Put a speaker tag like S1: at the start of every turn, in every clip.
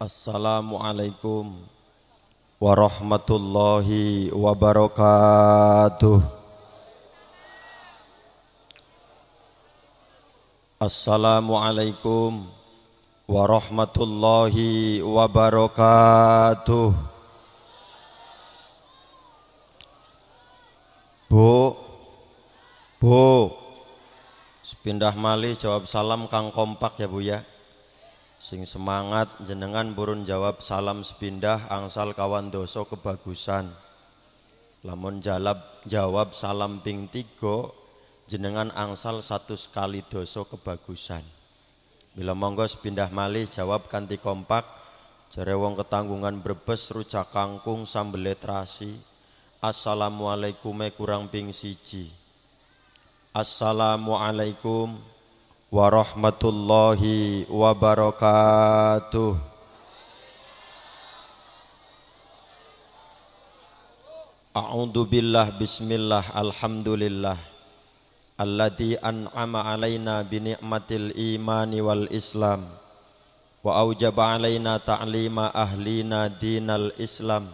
S1: Assalamualaikum warahmatullahi wabarakatuh Assalamualaikum warahmatullahi wabarakatuh Bu Bu Pindah mali jawab salam Kang Kompak ya Bu ya sing semangat jenengan burun jawab salam sepindah angsal kawan doso kebagusan lamun jalab jawab salam ping tigo jenengan angsal satu sekali doso kebagusan bila monggo sepindah malih jawab kanti kompak jare wong ketanggungan brebes rujak kangkung sambel terasi assalamualaikum e kurang ping siji assalamualaikum warahmatullahi wabarakatuh. A'udzu billah bismillah alhamdulillah alladzi an'ama alaina bi ni'matil imani wal islam wa aujaba alaina ta'lima ahlina dinal islam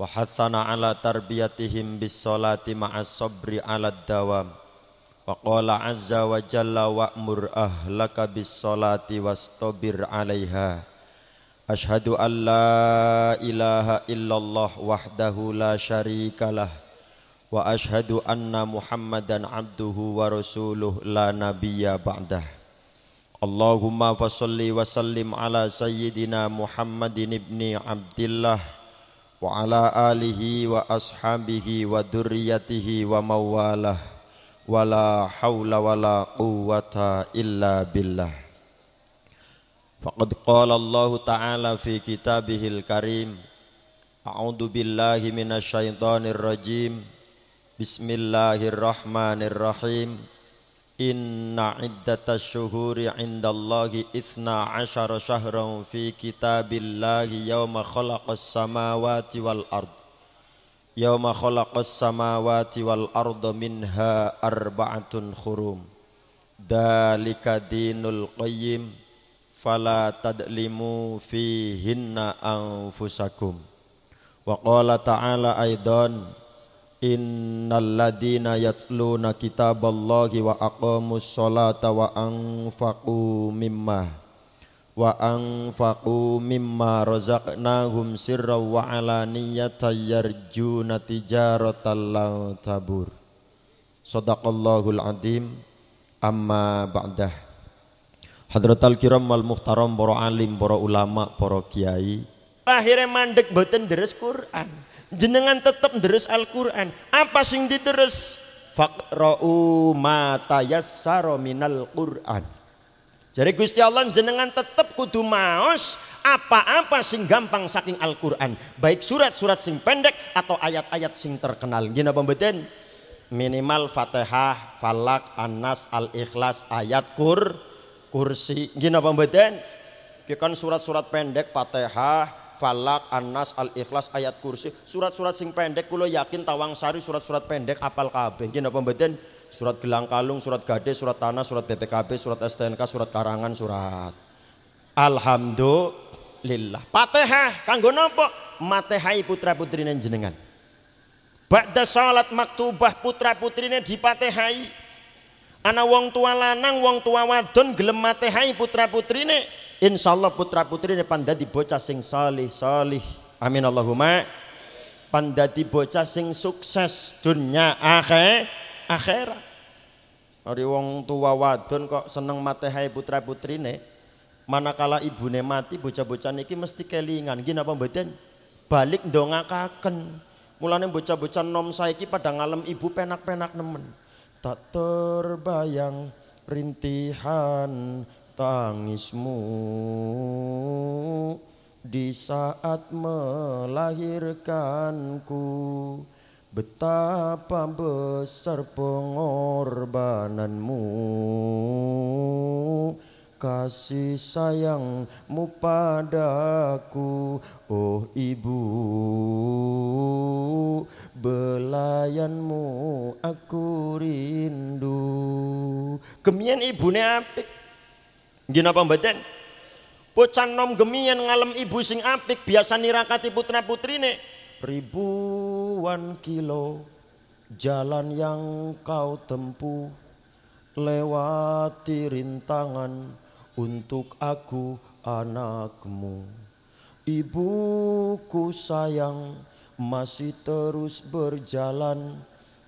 S1: wa hathana ala tarbiyatihim bis salati ma'as sabri ala dawam Waqala azza wa jalla wa'mur ahlaka bis salati wastabir 'alaiha. Ashhadu an la ilaha illallah wahdahu la lah wa ashhadu anna Muhammadan abduhu wa rasuluh la nabiyya ba'dah. Allahumma fasalli wa sallim ala sayyidina Muhammadin ibni Abdullah wa ala alihi wa ashabihi wa durriyatihi wa mawalah ولا حول ولا قوة إلا بالله فقد قال الله تعالى في كتابه الكريم أعوذ بالله من الشيطان الرجيم بسم الله الرحمن الرحيم إن عدة الشهور عند الله إثنا عشر شهرا في كتاب الله يوم خلق السماوات والأرض يوم خلق السماوات والأرض منها أربعة خروم ذلك دين القيم فلا تدلموا فيهن أنفسكم وقال تعالى أيضا إن الذين يتلون كتاب الله وأقاموا الصلاة وأنفقوا مِمَّا wa anfaqu mimma razaqnahum sirran wa alaniyatan yarjuna tijaratan la tabur sadaqallahul azim amma ba'dah hadratal kiram wal muhtaram para alim para ulama para kiai akhirnya mandek boten deres Quran jenengan tetep deres Al-Quran apa sing diteres faqra'u ma tayassara minal Quran jadi Gusti Allah jenengan tetap kudu maos apa-apa sing gampang saking Al-Qur'an, baik surat-surat sing pendek atau ayat-ayat sing terkenal. Gina pembeten minimal Fatihah, Falak, Anas, An Al-Ikhlas, ayat Kur, Kursi. Gina pembeten kan surat-surat pendek Fatihah, Falak, Anas, An Al-Ikhlas, ayat Kursi. Surat-surat sing pendek kulo yakin tawang sari surat-surat pendek apal kabeh. Gina pembeten Surat gelang kalung, surat gade, surat tanah, surat BPKB, surat STNK, surat karangan, surat. Alhamdulillah. Patihah kanggo napa? Matehai putra putrinya jenengan. Ba'da sholat maktubah putra-putrine dipatehai. Ana wong tua lanang, wong tua wadon gelem matehai putra Insya Allah putra putrinya panda dibocah sing salih-salih. Amin Allahumma pandati bocah sing sukses dunia akhir akhirat. Ari wong tua wadon kok seneng matehai putra putrine, manakala ibune mati bocah-bocah niki mesti kelingan. Gini apa mboten? Balik ndongakaken. Mulane bocah-bocah nom saiki pada ngalem ibu penak-penak nemen. Tak terbayang rintihan tangismu di saat melahirkanku Betapa besar pengorbananmu Kasih sayangmu padaku Oh ibu Belayanmu aku rindu Gemian nih apik apa mbak Pocan nom gemian ngalem ibu sing apik Biasa nirakati putra putrine Ribu ribuan kilo jalan yang kau tempuh lewati rintangan untuk aku anakmu ibuku sayang masih terus berjalan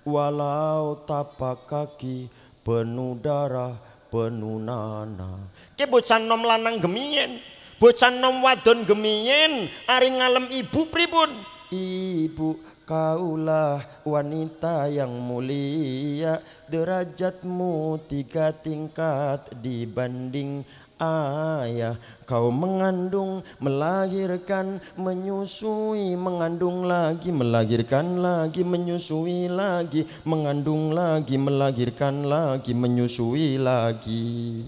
S1: walau tapak kaki penuh darah penuh nanah ki bocah nom lanang gemien bocah nom wadon gemien ari ngalem ibu pripun ibu Kaulah wanita yang mulia Derajatmu tiga tingkat dibanding ayah Kau mengandung, melahirkan, menyusui Mengandung lagi, melahirkan lagi, menyusui lagi Mengandung lagi, melahirkan lagi, menyusui lagi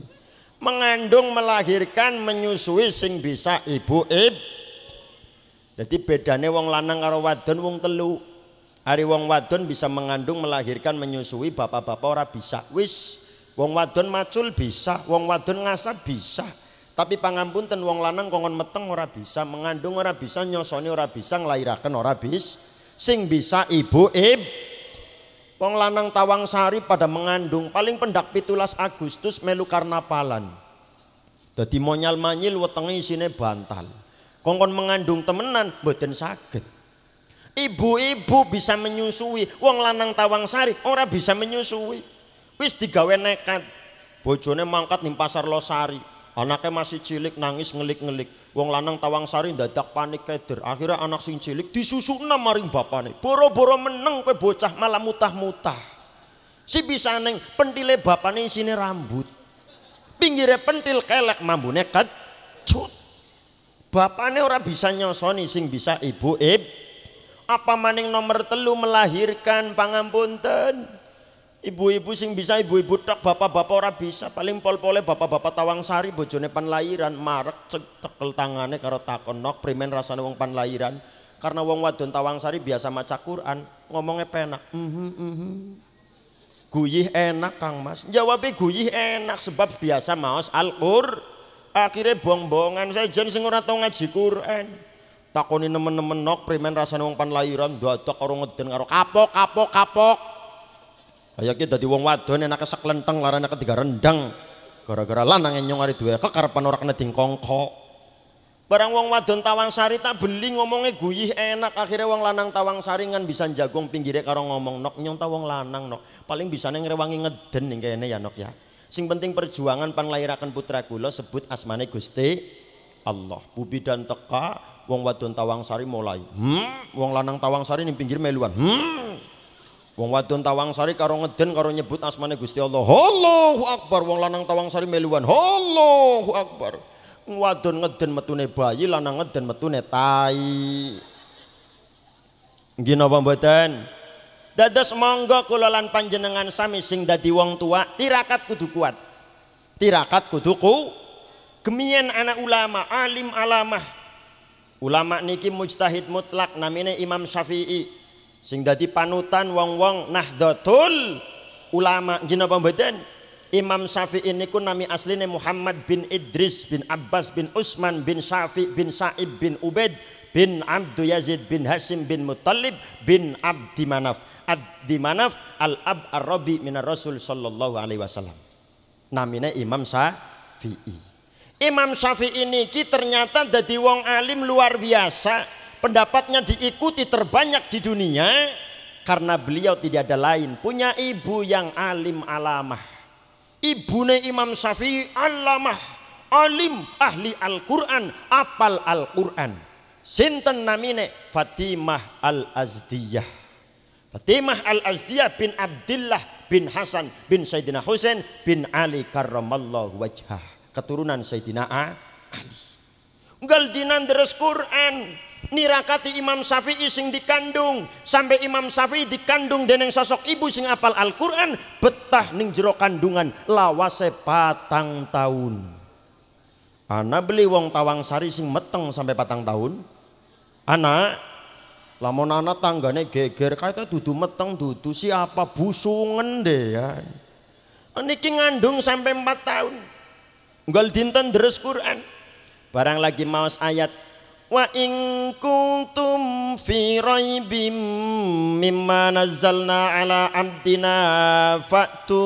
S1: Mengandung, melahirkan, menyusui Sing bisa ibu ibu jadi bedanya wong lanang karo wadon wong telu. Hari wong wadon bisa mengandung, melahirkan, menyusui, bapak-bapak ora bisa. Wis wong wadon macul bisa, wong wadon ngasap bisa. Tapi ten wong lanang kongon meteng ora bisa, mengandung ora bisa, nyosoni ora bisa, nglairaken ora bis. Sing bisa ibu ib. Wong lanang tawang sari pada mengandung paling pendak pitulas Agustus melu karnapalan. Jadi monyal manyil wetengi sini bantal. Kongkon mengandung temenan boten sakit. Ibu-ibu bisa menyusui, wong lanang tawang sari Orang bisa menyusui. Wis digawe nekat. Bojone mangkat nimpasar pasar Losari. Anaknya masih cilik nangis ngelik-ngelik. Wong lanang tawang sari dadak panik keder. Akhirnya anak sing cilik disusu enam maring bapane. Boro-boro meneng kowe bocah malah mutah-mutah. Si bisa neng pentile bapane sini rambut. Pinggire pentil kelek mambune kecut. Bapaknya orang bisa nyosoni sing bisa ibu ib. Apa maning nomor telu melahirkan pangampunten. Ibu-ibu sing bisa ibu-ibu tok bapak-bapak ora bisa paling pol-pole bapak-bapak tawang sari bojone lahiran. marek cek tekel tangane karo takon nok primen rasane wong lahiran karena wong wadon tawang sari biasa maca Quran ngomongnya penak mm -hmm, mm -hmm. guyih enak Kang Mas jawabnya guyih enak sebab biasa maos Al-Qur'an akhirnya bong-bongan saya jen sing atau ngaji Quran takoni nemen-nemen nok primen rasa wong pan dua dadak karo ngeden karo kapok kapok kapok kita di wong wadon kesak lenteng larane ketiga rendang gara-gara lanang nyong ari duwe kekarepan ora kena dingkongko barang wong wadon tawang sari tak beli ngomongnya guyih enak akhirnya wong lanang tawang sari ngan bisa jagung pinggirnya karo ngomong nok nyong tawang lanang nok paling bisa ngerewangi ngeden ning kene ya nok ya Sing penting perjuangan pan lahirakan putra kula sebut asmane Gusti Allah. Bubi dan teka wong wadon sari mulai. Hmm, wong lanang tawang sari ning pinggir meluan. Hmm. Wong wadon Tawangsari karo ngeden karo nyebut asmane Gusti Allah. Allahu Akbar wong lanang tawang sari meluan. Allahu Akbar. Wadon ngeden metune bayi, lanang ngeden metune tai. gino napa mboten? dados monggo kulolan panjenengan sami sing dadi wong tua tirakat kudu kuat tirakat kudu ku gemien anak ulama alim alamah ulama niki mujtahid mutlak namine Imam Syafi'i sing dadi panutan wong-wong nahdlatul ulama nggih pembeden mboten Imam Syafi'i niku nami asline Muhammad bin Idris bin Abbas bin Utsman bin Syafi' bin Sa'ib bin Ubaid bin Abdul Yazid bin Hasim bin Muttalib bin Abdi Manaf. Ad Manaf al Ab ar Robi Rasul sallallahu Alaihi Wasallam. namine Imam Syafi'i. Imam Syafi'i ini niki ternyata jadi wong alim luar biasa. Pendapatnya diikuti terbanyak di dunia karena beliau tidak ada lain punya ibu yang alim alamah. Ibu Ibune Imam Syafi'i alamah, alim ahli Al-Qur'an, apal Al-Qur'an. Sinten namine Fatimah Al-Azdiyah Fatimah al-Azdiyah bin Abdullah bin Hasan bin Sayyidina Husain bin Ali karramallahu wajhah. Keturunan Sayyidina Ali. Unggal dinan deres Quran nirakati Imam Syafi'i sing dikandung sampai Imam Syafi'i dikandung deneng sosok ibu sing apal Al-Qur'an betah ning jero kandungan lawase patang tahun. Ana beli wong sari sing meteng sampai patang tahun. Anak Lamun anak tanggane geger kata dudu meteng dudu siapa busungen deh ya. Niki ngandung sampai 4 tahun. Nggal dinten deres Quran. Barang lagi maus ayat Wa in kuntum fi raibim mimma nazzalna ala abdina fa'tu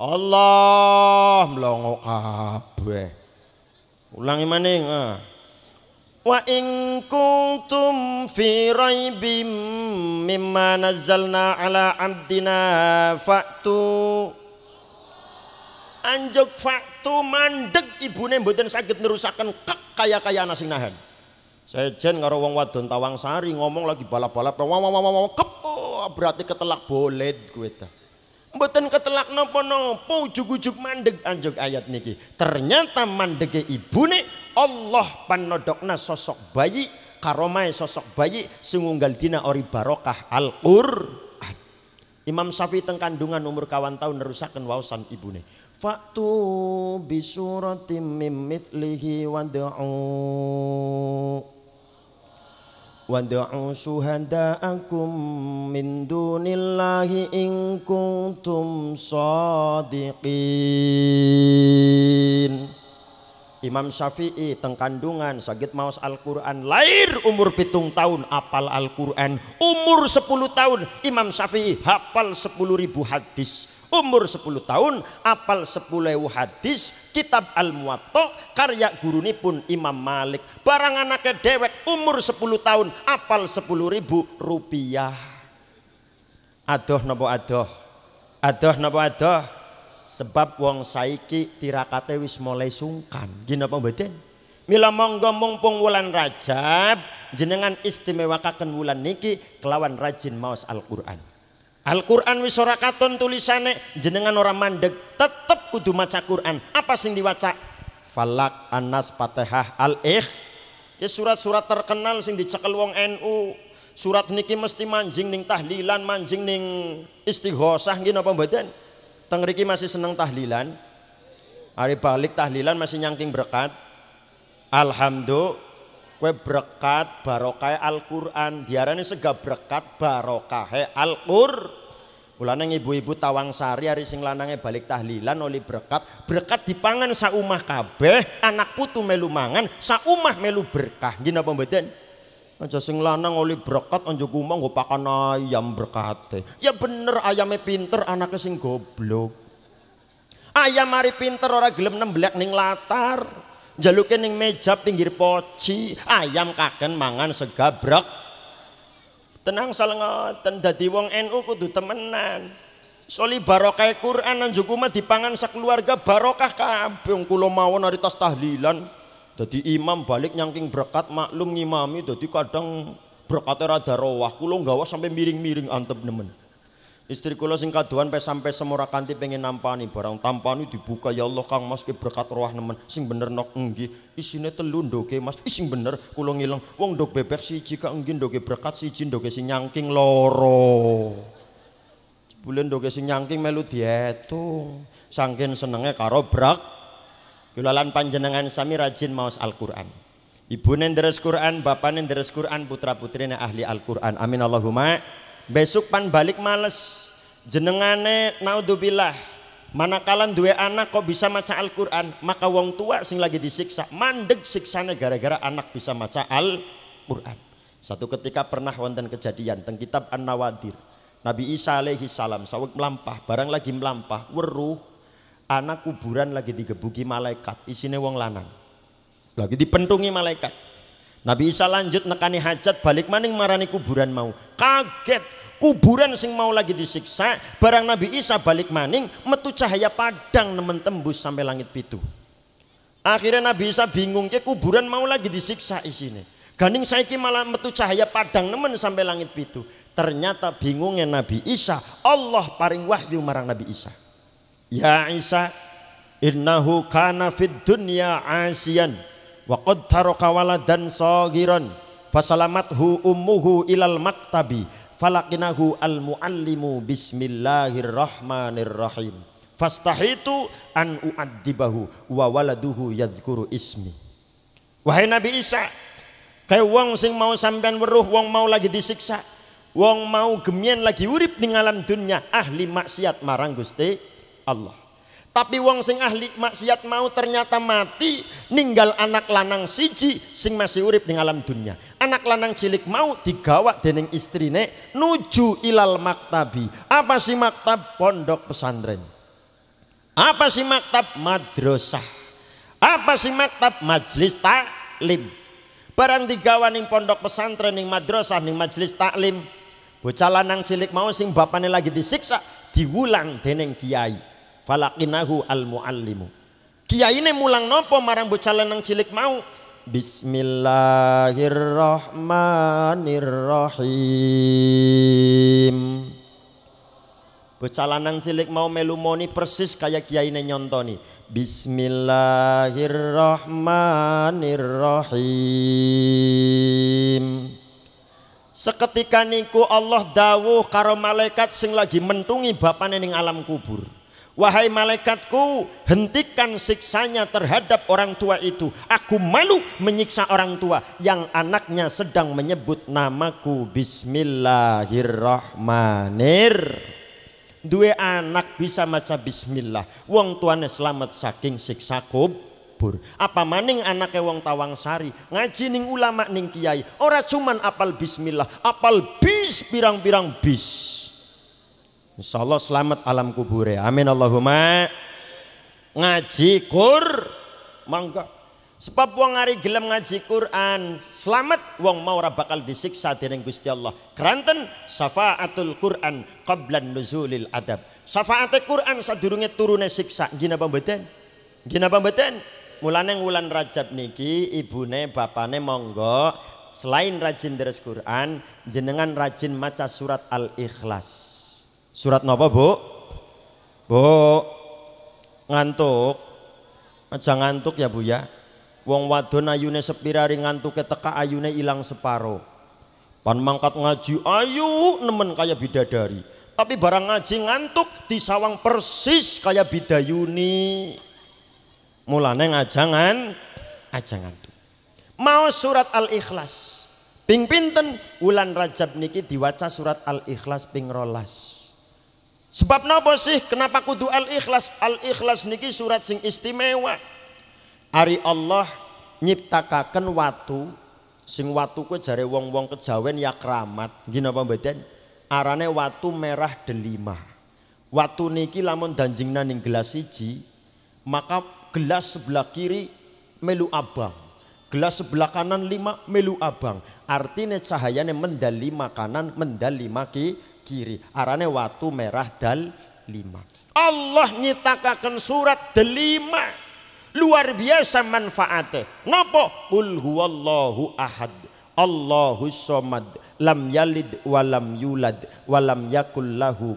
S1: Allah melongo kabeh. Ulangi maning ah in kuntum fi raibim mimma nazzalna ala abdina faktu Anjuk faktu mandek ibune mboten sakit merusakkan kek kaya-kaya ana sing nahan. jen karo wong wadon Tawang Sari ngomong lagi balap-balap wong wong wong kep oh, berarti ketelak bolet gue ta. Mboten ketelak nopo nopo ujug-ujug mandek anjuk ayat niki. Ternyata ibu ibune Allah panodokna sosok bayi karomai sosok bayi sungunggal dina ori barokah al Qur'an Imam Safi teng kandungan umur kawan tahun nerusakan wawasan ibune Faktu bisuratim mim mithlihi wad'u wad'u suhada'akum min dunillahi in kuntum sadiqin Imam Syafi'i tengkandungan sakit maus Al-Quran lahir umur pitung tahun apal Al-Quran umur sepuluh tahun Imam Syafi'i hafal sepuluh ribu hadis umur sepuluh tahun apal sepuluh ribu hadis kitab Al-Muwatta karya guruni pun Imam Malik barang anaknya dewek umur sepuluh tahun apal sepuluh ribu rupiah adoh nopo adoh adoh nopo adoh Sebab wong saiki tirakate wis mulai sungkan. Gini apa mboten? Mila monggo mumpung wulan Rajab, jenengan istimewa kaken wulan niki kelawan rajin maos Al-Qur'an. Al-Quran wis ora katon tulisane jenengan ora mandeg tetep kudu maca Quran apa sing diwaca Falak Anas Fatihah Al Ikh ya surat-surat terkenal sing dicekel wong NU surat niki mesti manjing ning tahlilan manjing ning istighosah nggih napa mboten Tengriki masih seneng tahlilan. Hari balik tahlilan masih nyangking berkat. Alhamdulillah. Kue berkat barokah Al-Quran. Diarani sega berkat barokah Al-Qur. Mulanya ibu-ibu tawang sari hari sing lanangnya balik tahlilan oleh berkat. Berkat dipangan saumah kabeh, anak putu melu mangan, saumah melu berkah. Gini apa Aja sing lanang oli berkat anjo kumang gue pakan ayam berkate. Ya bener ayamnya pinter anaknya sing goblok. Ayam mari pinter ora gelem nemblek ning latar. jaluknya ning meja pinggir poci, ayam kaken mangan segabrek. Tenang salengoten dadi wong NU kudu temenan. Soli barokah Quran anjo kumah dipangan sekeluarga barokah kabeh kula mawon hari tas tahlilan. Jadi imam balik nyangking berkat maklum ngimami jadi kadang berkatnya rada rawah kula nggawa sampai miring-miring antep nemen. Istri kula sing kaduan pe sampai semora kanti pengen nampani barang tampani dibuka ya Allah Kang Mas keberkat berkat roh nemen sing bener nok enggi isine telu ndoke Mas sing bener kula ngilang wong dok bebek siji jika enggi doke berkat siji doke sing nyangking loro. Bulan doke sing nyangking melu dietung. Sangkin senenge karo brak Kulalan panjenengan sami rajin maos Al-Qur'an. Ibu nenderes Qur'an, bapak nenderes Qur'an, putra putrinya ahli Al-Qur'an. Amin Allahumma. Besok pan balik males. Jenengane naudzubillah. manakalan dua anak kok bisa maca Al-Qur'an, maka wong tua sing lagi disiksa mandek siksane gara-gara anak bisa maca Al-Qur'an. Satu ketika pernah wonten kejadian teng kitab An-Nawadir. Nabi Isa alaihi salam sawek melampah, barang lagi melampah, weruh anak kuburan lagi digebuki malaikat isine wong lanang lagi dipentungi malaikat Nabi Isa lanjut nekani hajat balik maning marani kuburan mau kaget kuburan sing mau lagi disiksa barang Nabi Isa balik maning metu cahaya padang nemen tembus sampai langit pitu akhirnya Nabi Isa bingung ke kuburan mau lagi disiksa isine Ganing saiki malah metu cahaya padang nemen sampai langit pitu. Ternyata bingungnya Nabi Isa, Allah paring wahyu marang Nabi Isa. Ya Isa innahu kana fid dunya asiyan wa qad taraka waladan saghiran fasalamathu ummuhu ilal maktabi falakinahu al muallimu bismillahirrahmanirrahim fastahitu an uaddibahu wa waladuhu yadhkuru ismi wahai nabi Isa kayak wong sing mau sampean weruh wong mau lagi disiksa wong mau gemien lagi urip ning alam dunya ahli maksiat marang Gusti Allah tapi wong sing ahli maksiat mau ternyata mati ninggal anak lanang siji sing masih urip di alam dunia anak lanang cilik mau digawak dening istrine nuju ilal maktabi apa sih maktab pondok pesantren apa sih maktab madrasah apa sih maktab majelis taklim barang digawa ning pondok pesantren ning madrasah ning majelis taklim bocah lanang cilik mau sing bapane lagi disiksa diwulang dening kiai falakinahu al muallimu ini mulang nopo marang bocah lanang cilik mau Bismillahirrahmanirrahim Bocah lanang cilik mau melumoni persis kayak Kiai ini nyontoni Bismillahirrahmanirrahim Seketika niku Allah dawuh karo malaikat sing lagi mentungi bapane ning alam kubur Wahai malaikatku, hentikan siksanya terhadap orang tua itu. Aku malu menyiksa orang tua yang anaknya sedang menyebut namaku. Bismillahirrahmanir. Dua anak bisa maca bismillah. Wong tuannya selamat saking siksa kubur Apa maning anaknya wong tawang sari. Ngaji ning ulama ning kiai. Orang cuman apal bismillah. Apal bis pirang birang bis. Insya Allah selamat alam kubur ya. Amin Allahumma. Ngaji kur monggo. Sebab wong hari gelem ngaji Quran, selamat wong mau ora bakal disiksa dening Gusti Allah. Keranten syafaatul Quran qablan nuzulil adab. Syafaate Quran sadurunge turune siksa. Gina apa mboten? Gina apa mboten? Mulane wulan Rajab niki ibune bapane monggo selain rajin deres Quran jenengan rajin maca surat Al-Ikhlas. Surat nopo Bu? Bu. Ngantuk. Aja ngantuk ya, Bu ya. Wong wadon ayune sepirari ngantuk teka ayune ilang separo. Pan mangkat ngaji ayu nemen kayak bidadari. Tapi barang ngaji ngantuk di sawang persis kayak bidayuni. Mulane ngajangan aja ngantuk. Mau surat Al-Ikhlas. Ping pinten wulan Rajab niki diwaca surat Al-Ikhlas ping rolas. Sebab napa sih kenapa kudu al-ikhlas? Al-ikhlas niki surat sing istimewa. Ari Allah nyiptakaken watu sing watu kuwi jare wong-wong kejawen ya keramat. Nggih napa mboten? Arane watu merah delima. Watu niki lamun danjingna ning gelas siji, maka gelas sebelah kiri melu abang. Gelas sebelah kanan lima melu abang. Artinya cahayanya mendalima kanan, mendalima kiri kiri arane watu merah dal lima Allah nyitakakan surat delima luar biasa manfaatnya ngopo kul huwallahu ahad Allahu somad lam yalid walam yulad walam yakul lahu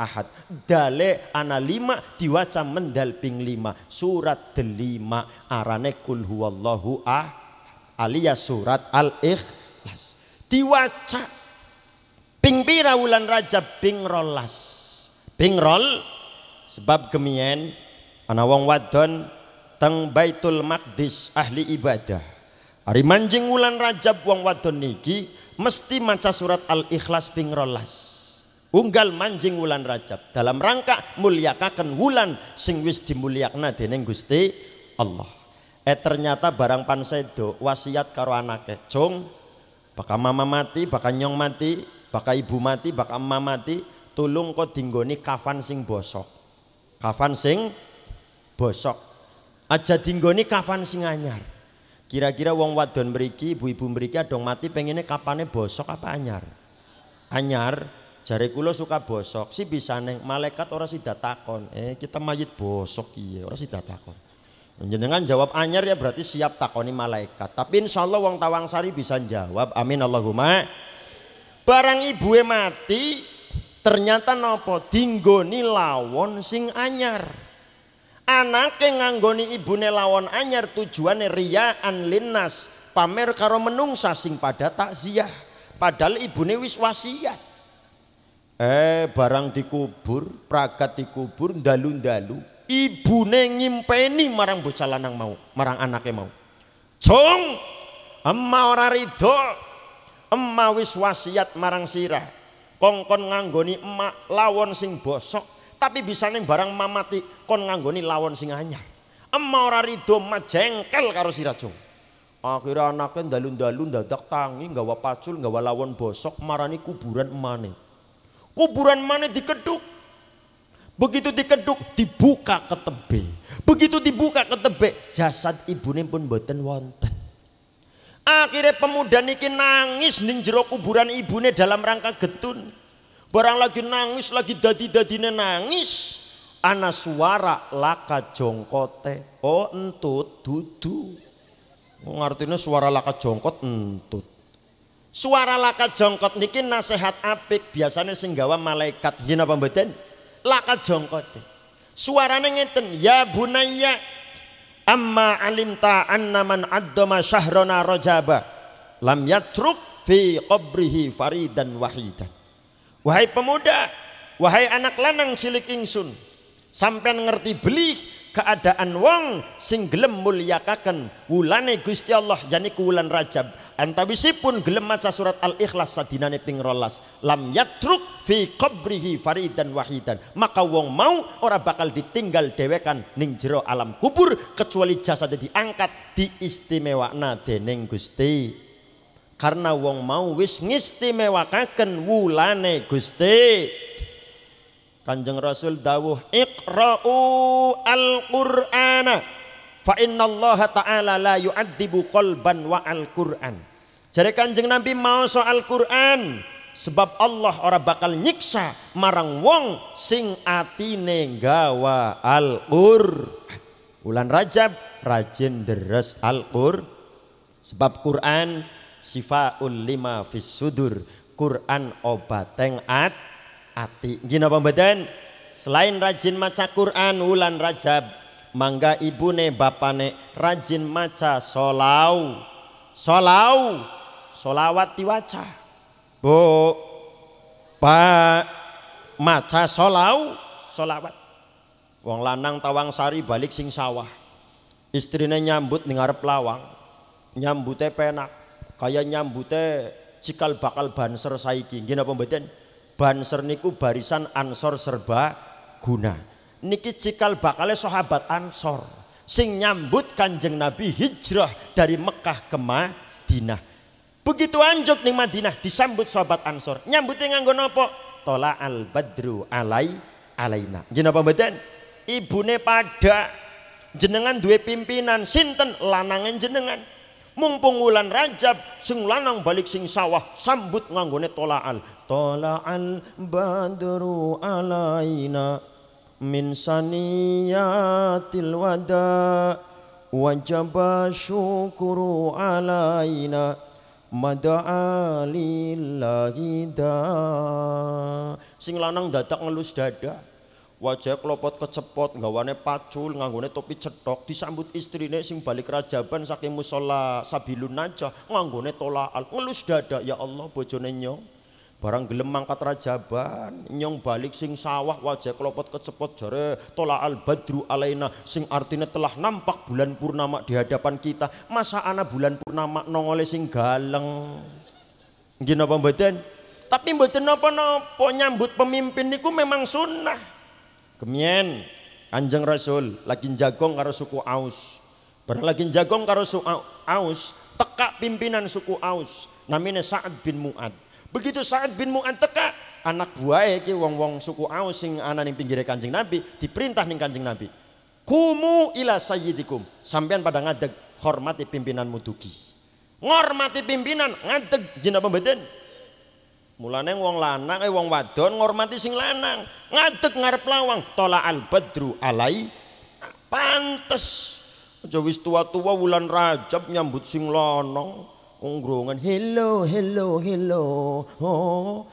S1: ahad dale ana lima diwaca mendal ping lima surat delima arane kulhu Allahu ah alias surat al ikhlas diwaca Ping pira wulan Rajab pingrolas pingrol sebab kemien ana wong wadon teng Baitul Maqdis ahli ibadah. Hari manjing wulan Rajab wong wadon niki mesti maca surat Al-Ikhlas pingrolas Unggal manjing wulan Rajab dalam rangka muliakakan wulan sing wis dimulyakna dening Gusti Allah. Eh ternyata barang pansedo wasiat karo anake. Jong, bakal mama mati, bakal nyong mati, baka ibu mati baka emak mati tulung kau dinggoni kafan sing bosok kafan sing bosok aja dinggoni kafan sing anyar kira-kira wong wadon beriki, ibu-ibu beriki adong mati pengennya kapane bosok apa anyar anyar jari kulo suka bosok si bisa neng malaikat orang si datakon eh kita mayit bosok iya orang si datakon jenengan jawab anyar ya berarti siap takoni malaikat tapi insya Allah wong tawang sari bisa jawab amin Allahumma Barang ibu mati, ternyata nopo dinggoni lawon sing anyar. Anak yang nganggoni ibu lawon anyar tujuannya riaan linnas, pamer karo menungsa sing pada takziah. Padahal ibu wis wasiat. Eh barang dikubur, prakat dikubur, dalu-dalu. Ibune ngimpeni marang bocah lanang mau, marang anaknya mau. Jong, emma ora ridho, Emma wis wasiat marang sira. Kongkon nganggoni emak lawon sing bosok, tapi bisa nih barang mamati kon nganggoni lawon sing anyar. Emma ora rido jengkel karo sira Jung. Akhirnya anaknya dalun-dalun dadak tangi nggawa pacul nggawa lawon bosok marani kuburan emane. Kuburan mana dikeduk. Begitu dikeduk dibuka ke tebe. Begitu dibuka ke tebe jasad ibune pun boten wonten akhirnya pemuda niki nangis ning jero kuburan ibune dalam rangka getun barang lagi nangis lagi dadi-dadine nangis ana suara laka jongkote oh entut dudu ngartine suara laka jongkot entut suara laka jongkot niki nasehat apik biasanya singgawa malaikat hina pembeden laka jongkote suarane ngeten ya bunaya amma alimta anna man addama syahrona rojaba lam yatruk fi qabrihi faridan wahidan wahai pemuda wahai anak lanang cilik ingsun sampean ngerti beli keadaan wong sing gelem muliakaken wulane Gusti Allah yani wulan Rajab antawisipun gelem maca surat Al-Ikhlas sadinane ping rolas lam yatruk fi qabrihi faridan wahidan maka wong mau ora bakal ditinggal dewekan ning jero alam kubur kecuali jasad diangkat diistimewakna dening Gusti karena wong mau wis ngistimewakaken wulane Gusti Kanjeng Rasul dawuh Iqra'u al-Qur'ana Fa innallaha ta'ala la yu'adzibu qalban wa al-Qur'an Jadi kanjeng Nabi mau soal Qur'an Sebab Allah ora bakal nyiksa marang wong sing atine gawa al-Qur'an Bulan Rajab rajin deres al-Qur'an Sebab Qur'an sifaul lima fis sudur Quran obateng ati ati. Gina pembeden, selain rajin maca Quran wulan Rajab, mangga ibune bapane rajin maca solau. Solau, solawat diwaca. Bu, pak, maca solau, solawat. Wong lanang tawang sari balik sing sawah. Istrinya nyambut dengar pelawang, nyambutnya penak. Kayak nyambutnya cikal bakal banser saiki. Gini apa Banser niku barisan ansor serba guna. Niki cikal bakale sahabat ansor sing nyambut kanjeng Nabi hijrah dari Mekah ke Madinah. Begitu anjut nih Madinah disambut sahabat ansor. Nyambutnya nganggo nopo? Tola al badru alai alaina. Jeneng apa Ibune pada jenengan dua pimpinan sinten lanangan jenengan mumpung wulan Rajab sing lanang balik sing sawah sambut nganggone tolaan tolaal badru alaina min saniyatil wada wajab syukuru alaina mada'a lillahi da sing lanang dadak ngelus dada wajah klopot kecepot gawane pacul nganggone topi cetok disambut istrine sing balik rajaban saking musola sabilun aja nganggone al ngelus dada ya Allah bojone nyong barang gelem mangkat rajaban nyong balik sing sawah wajah klopot kecepot jare tolaal badru alaina sing artinya telah nampak bulan purnama di hadapan kita masa ana bulan purnama nongole sing galeng nggih napa tapi mboten napa-napa nyambut pemimpin niku memang sunnah Kemien Kanjeng Rasul lagi jagong karo suku Aus. Bareng lagi jagong karo suku Aus, teka pimpinan suku Aus namanya Sa'ad bin Mu'ad. Begitu Sa'ad bin Mu'ad teka, anak buaya ki wong-wong suku Aus sing ana ning pinggir Kanjeng Nabi diperintah ning Kanjeng Nabi. Kumu ila sayyidikum. Sampean pada ngadeg hormati pimpinanmu dugi. Ngormati pimpinan ngadeg jenapa mboten? Mulane wong lanang eh wong wadon ngormati sing lanang, ngadeg ngarep lawang, tola al badru alai pantes. Aja wis tua-tua wulan Rajab nyambut sing lanang, wong hello hello hello. Oh.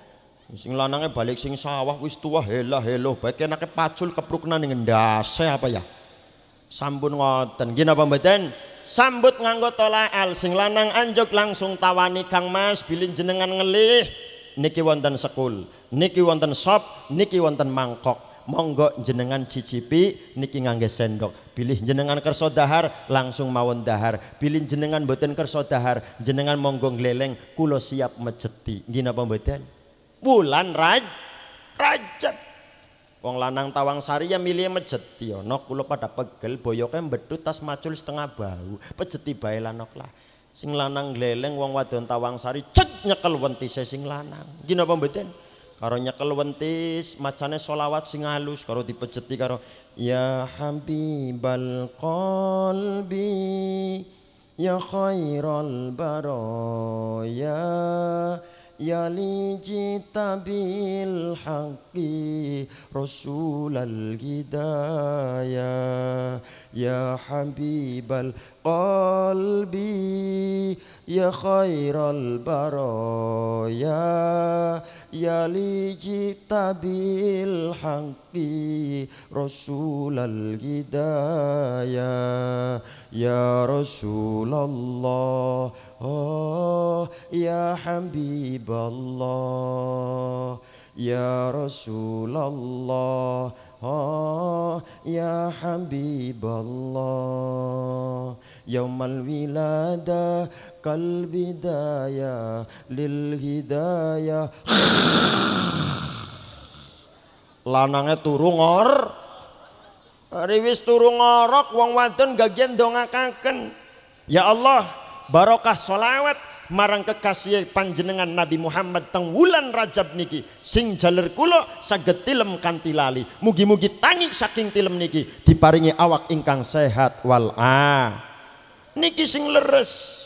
S1: Sing lanange balik sing sawah wis tua hello hello, baik enake pacul keprukna ning ndase apa ya? Sampun ngoten. Nggih napa mboten? Sambut nganggo tola al sing lanang anjuk langsung tawani Kang Mas bilin jenengan ngelih niki wonten sekul, niki wonten sop, niki wonten mangkok. Monggo jenengan cicipi niki ngangge sendok. Pilih jenengan kerso dahar langsung mawon dahar. Pilih jenengan boten kerso dahar, jenengan monggo gleleng, kulo siap meceti. Nggih pembetan, Bulan raj Rajab. Wong lanang tawang sari ya milih mejeti Nok kulo pada pegel boyoknya mbedhut tas macul setengah bau. peceti bae lanok lah. Sing lanang gleleng wong wadon sari cet nyekel wentise sing lanang. Iki napa mboten? Karo nyekel wentis macane solawat sing halus karo dipejeti karo ya habibal qalbi ya khairal baraya يلي بالحق رسول الهداية يا حبيب القلب يا خير البرايا يا لي جئت بالحق رسول الهدايا يا رسول الله يا حبيب الله Ya Rasulullah oh, Ya Habiballah Yaumal wilada kal bidaya lil hidayah Lanangnya turu ngor Hari wis turu ngorok wong wadon gagian dongakaken Ya Allah barokah solawat marang kekasih panjenengan Nabi Muhammad teng wulan Rajab niki sing jaler kula saged tilem kanthi lali mugi-mugi tangi saking tilem niki diparingi awak ingkang sehat wal a niki sing leres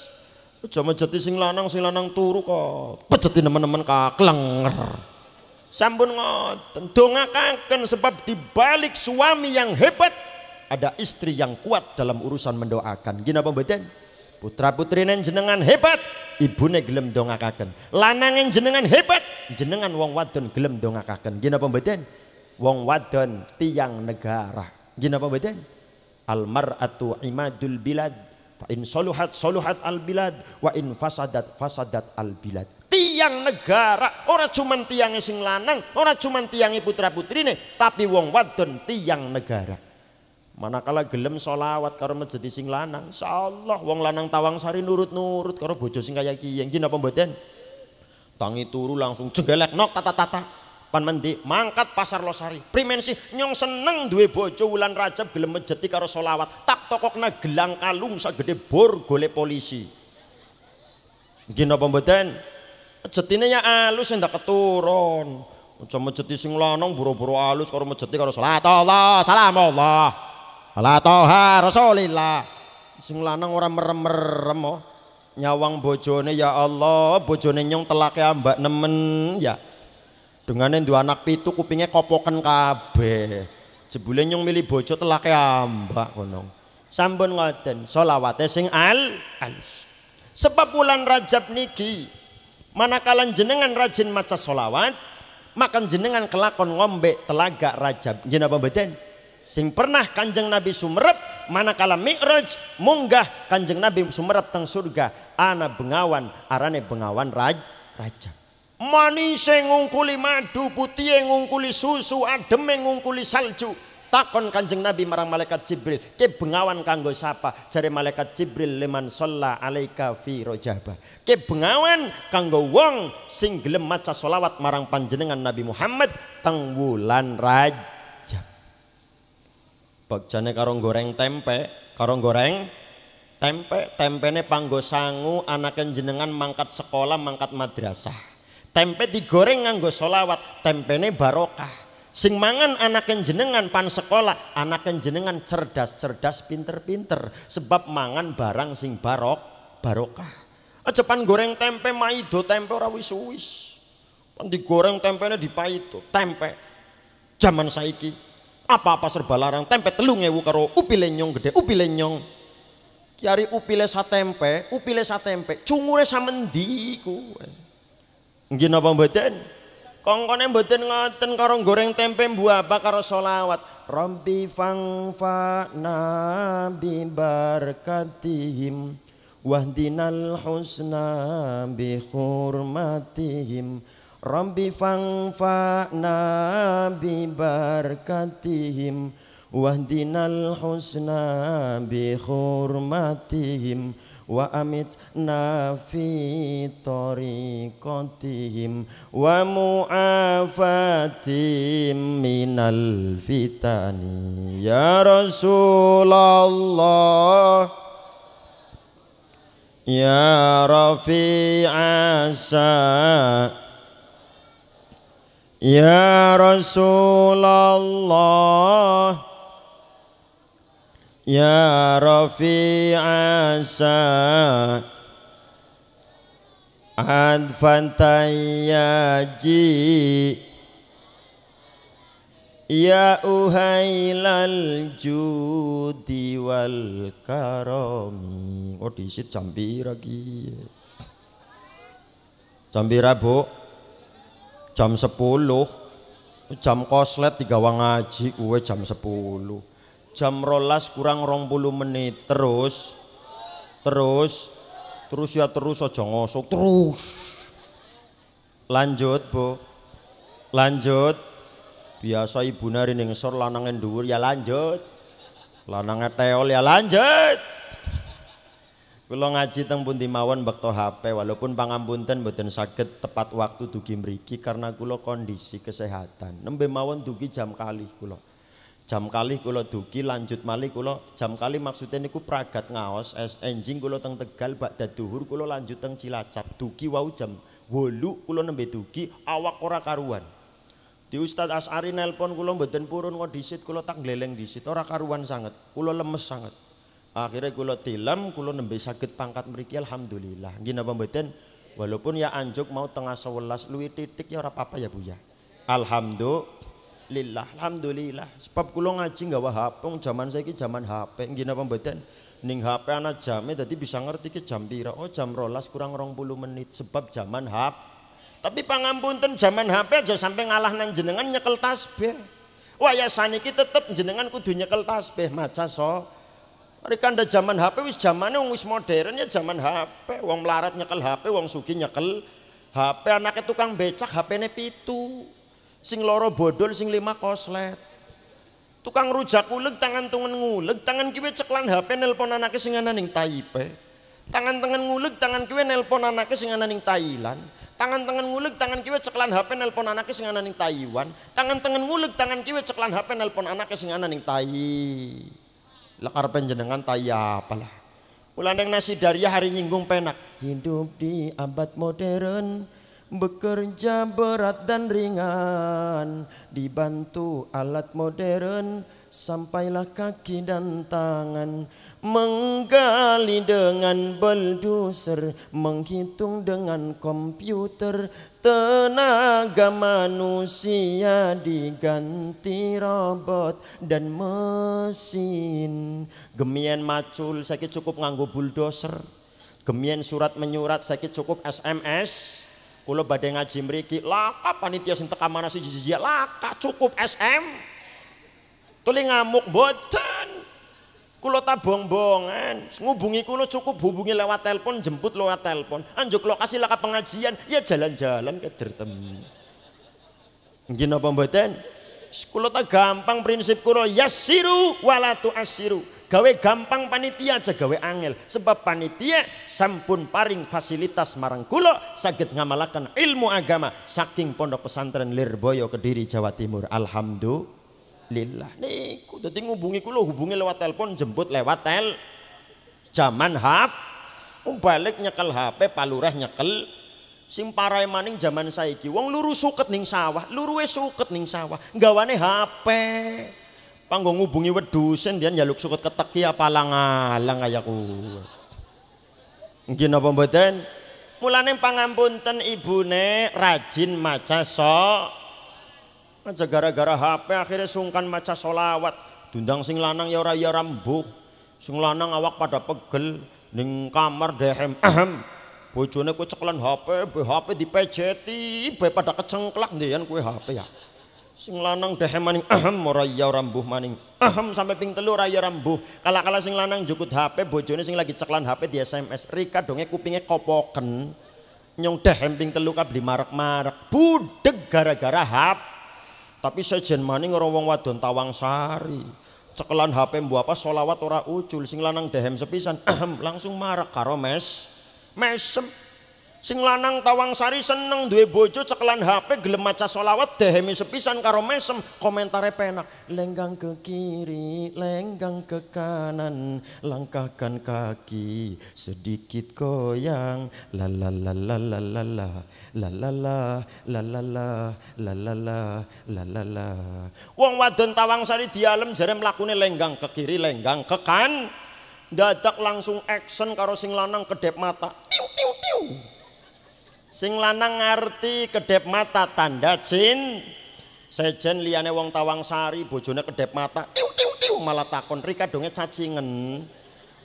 S1: aja mejeti sing lanang sing lanang turu kok pejeti nemen-nemen kaklenger sampun ngoten dongakaken sebab di balik suami yang hebat ada istri yang kuat dalam urusan mendoakan gina pembeten Putra putri jenengan hebat, ibu ibune gelem dongakaken. lanang jenengan hebat, jenengan wong wadon gelem dongakaken. gina napa Wong wadon tiang negara. gina napa Almar atau imadul bilad fa in soluhat soluhat al bilad wa in fasadat fasadat al bilad tiang negara Orang cuman tiangnya sing lanang orang cuman tiangnya putra putrine tapi wong wadon tiang negara Manakala gelem solawat karo menjadi sing lanang, insyaallah wong lanang tawang sari nurut-nurut karo bojo sing kaya kiyeng ki napa mboten? Tangi turu langsung jenggelek nok tata tata. Pan mendi mangkat pasar losari. Primensi nyong seneng duwe bojo wulan rajab gelem mejeti karo solawat. Tak tokokna gelang kalung sagede bor gole polisi. Ki napa mboten? Jetine ya alus ndak keturun. Ojo mejeti sing lanang buru boro alus karo mejeti karo salat Allah, salam Allah. La toha rasulillah. Sing lanang ora merem-merem oh. Nyawang bojone ya Allah, bojone nyong telake ambak nemen ya. Dengane dua anak pitu kupingnya kopoken kabeh. Jebule nyong milih bojo telake ambak ngono. Sampun ngoten, selawate sing al alus. Sebab bulan Rajab niki manakala jenengan rajin maca solawat, makan jenengan kelakon ngombe telaga Rajab. Jenapa mboten sing pernah kanjeng Nabi sumerep manakala mi'raj munggah kanjeng Nabi sumerep teng surga ana bengawan arane bengawan raj, raja manis ngungkuli madu putih ngungkuli susu adem ngungkuli salju takon kanjeng Nabi marang malaikat Jibril ke bengawan kanggo siapa? jare malaikat Jibril leman sholla alaika fi rojaba ke bengawan kanggo wong sing gelem maca solawat marang panjenengan Nabi Muhammad teng wulan raja Bagjane karo goreng tempe, karo goreng tempe, tempene panggo sangu, anak jenengan mangkat sekolah, mangkat madrasah. Tempe digoreng nganggo solawat, tempene barokah. Sing mangan anak jenengan pan sekolah, anak jenengan cerdas-cerdas pinter-pinter sebab mangan barang sing barok barokah. Aja pan goreng tempe maido tempe ora wis-wis. Pan digoreng tempene dipaito, tempe. Zaman saiki apa-apa serba larang tempe telung ewu karo upile lenyong gede upile nyong kiari tempe satempe upile tempe cungure samendi kuwe nggih napa mboten kongkone mboten ngoten karo goreng tempe mbu apa karo solawat fang fa nabi barkatihim wahdinal husna bi hurmatihim Rabbi fangfa'na bi barakatihim Wahdinal husna bi khurmatihim Wa amitna fi tariqatihim Wa mu'afatim minal fitani Ya Rasulullah Ya Rafi'asa Ya Rasulullah Ya Rafi Asa Advantayaji Ya Uhailal Judi Wal Karami Oh disit jambi lagi Jambi Rabu. jam 10 jam koslet tiga wang ngaji gue jam 10 jam rolas kurang rong puluh menit terus terus terus ya terus aja ngosok terus lanjut bu lanjut biasa ibu nari ningsor lanangin dhuwur ya lanjut lanangnya teol ya lanjut Kula ngaji teng pundi mawon wektu HP walaupun pangampunten mboten sakit tepat waktu dugi mriki karena kula kondisi kesehatan. Nembe mawon dugi jam kali kula. Jam kali kula dugi lanjut malik kula jam kali maksudnya niku pragat ngaos es enjing kula teng Tegal badhe duhur kula lanjut teng Cilacap dugi wau jam 8 kula nembe dugi awak ora karuan. Di Ustadz Asari nelpon kula mboten purun kok disit kula tak gleleng disit ora karuan sangat Kula lemes sangat. Akhirnya kulo tilam, kulo nembe sakit pangkat meriki alhamdulillah. gina napa Walaupun ya anjuk mau tengah sewelas luwi titik ya ora apa ya Bu ya. Alhamdulillah, alhamdulillah. Sebab kulo ngaji wah HP, zaman saya ki zaman HP. gina napa mboten? ning HP anak jame tadi bisa ngerti ke jam pira oh jam rolas kurang rong puluh menit sebab zaman HP tapi pangampunten zaman HP aja sampai ngalah nang jenengan nyekel tasbih wayasane kita tetep jenengan kudu nyekel tasbih maca so mereka kan ada zaman HP wis zamannya wong wis modern ya zaman HP. Uang melarat nyekel HP, wong sugi nyekel HP. Anaknya tukang becak HP-ne pitu. Sing loro bodol, sing lima koslet. Tukang rujak uleg tangan tungen nguleg, tangan kiwe ceklan HP nelpon anaknya sing ana ning Taipe. Tangan tangan nguleg, tangan kiwe nelpon anaknya sing ana ning Thailand. Tangan tangan nguleg, tangan kiwe ceklan HP nelpon anaknya sing ana ning Taiwan. Tangan tangan nguleg, tangan kiwe ceklan HP nelpon anaknya sing ana ning Taipe lekar penjenengan taya apalah Ulandeng nasi dari hari nyinggung penak Hidup di abad modern Bekerja berat dan ringan Dibantu alat modern Sampailah kaki dan tangan menggali dengan bulldozer, menghitung dengan komputer, tenaga manusia diganti robot dan mesin. Gemian macul sakit cukup nganggo bulldozer. Gemian surat menyurat sakit cukup SMS. Kulo badai ngaji meriki, laka panitia sing teka mana sih jijia, laka cukup SM. Tuli ngamuk boten Kulo tabong-bongan, ngubungi kulo cukup hubungi lewat telepon, jemput lewat telepon. Anjuk lokasi laka pengajian, ya jalan-jalan ke dertem. Mungkin apa mboten? Kulo tak gampang prinsip kulo yasiru walatu asiru. Gawe gampang panitia aja gawe angel. Sebab panitia sampun paring fasilitas marang kulo sakit ngamalakan ilmu agama saking pondok pesantren Lirboyo Kediri Jawa Timur. Alhamdulillah lillah niku dadi ngubungi kula hubungi lewat telepon jemput lewat tel jaman hap balik nyekel HP palurah nyekel sing parae maning jaman saiki wong luru suket ning sawah luruwe suket ning sawah gawane HP panggung ngubungi wedusen dia nyaluk suket keteki apa langalang kaya ku nggih napa mboten mulane pangampunten ibune rajin maca sok Aja gara-gara HP akhirnya sungkan maca solawat. Dundang sing lanang ya ora ya rambuh. Sing lanang awak pada pegel ning kamar dehem. Ahem. Bojone kue ceklan HP, be HP dipejeti, be pada kecengklak ndian kue HP ya. Sing lanang dehem maning ahem ora ya rambuh maning. Ahem sampai ping telur ora ya rambuh. Kala-kala sing lanang jukut HP, bojone sing lagi ceklan HP di SMS. Rika dongnya kupingnya kopoken. Nyong dehem ping telu kabli marek-marek. Budeg gara-gara HP. Tapi sejen maning ora wong wadon tawang sari. Cekelan HP mbu apa solawat ora ucul sing lanang dehem sepisan langsung marah karo mes mesem Sing lanang tawang sari seneng duwe bojo cekelan HP gelem maca selawat dehemi sepisan karo mesem, komentare penak. Lenggang ke kiri, lenggang ke kanan, langkahkan kaki sedikit goyang. La la la la la la la la la la la la la la la la la la la. Wong wadon sari dialem jare mlakune lenggang ke kiri, lenggang ke kan. Dadak langsung action karo sing lanang kedep mata. Tiu tiu tiu. Sing lanang ngarti kedep mata tanda jin. Sejen liyane wong tawang sari bojone kedep mata. Tiu tiu tiu malah takon rika donge cacingen.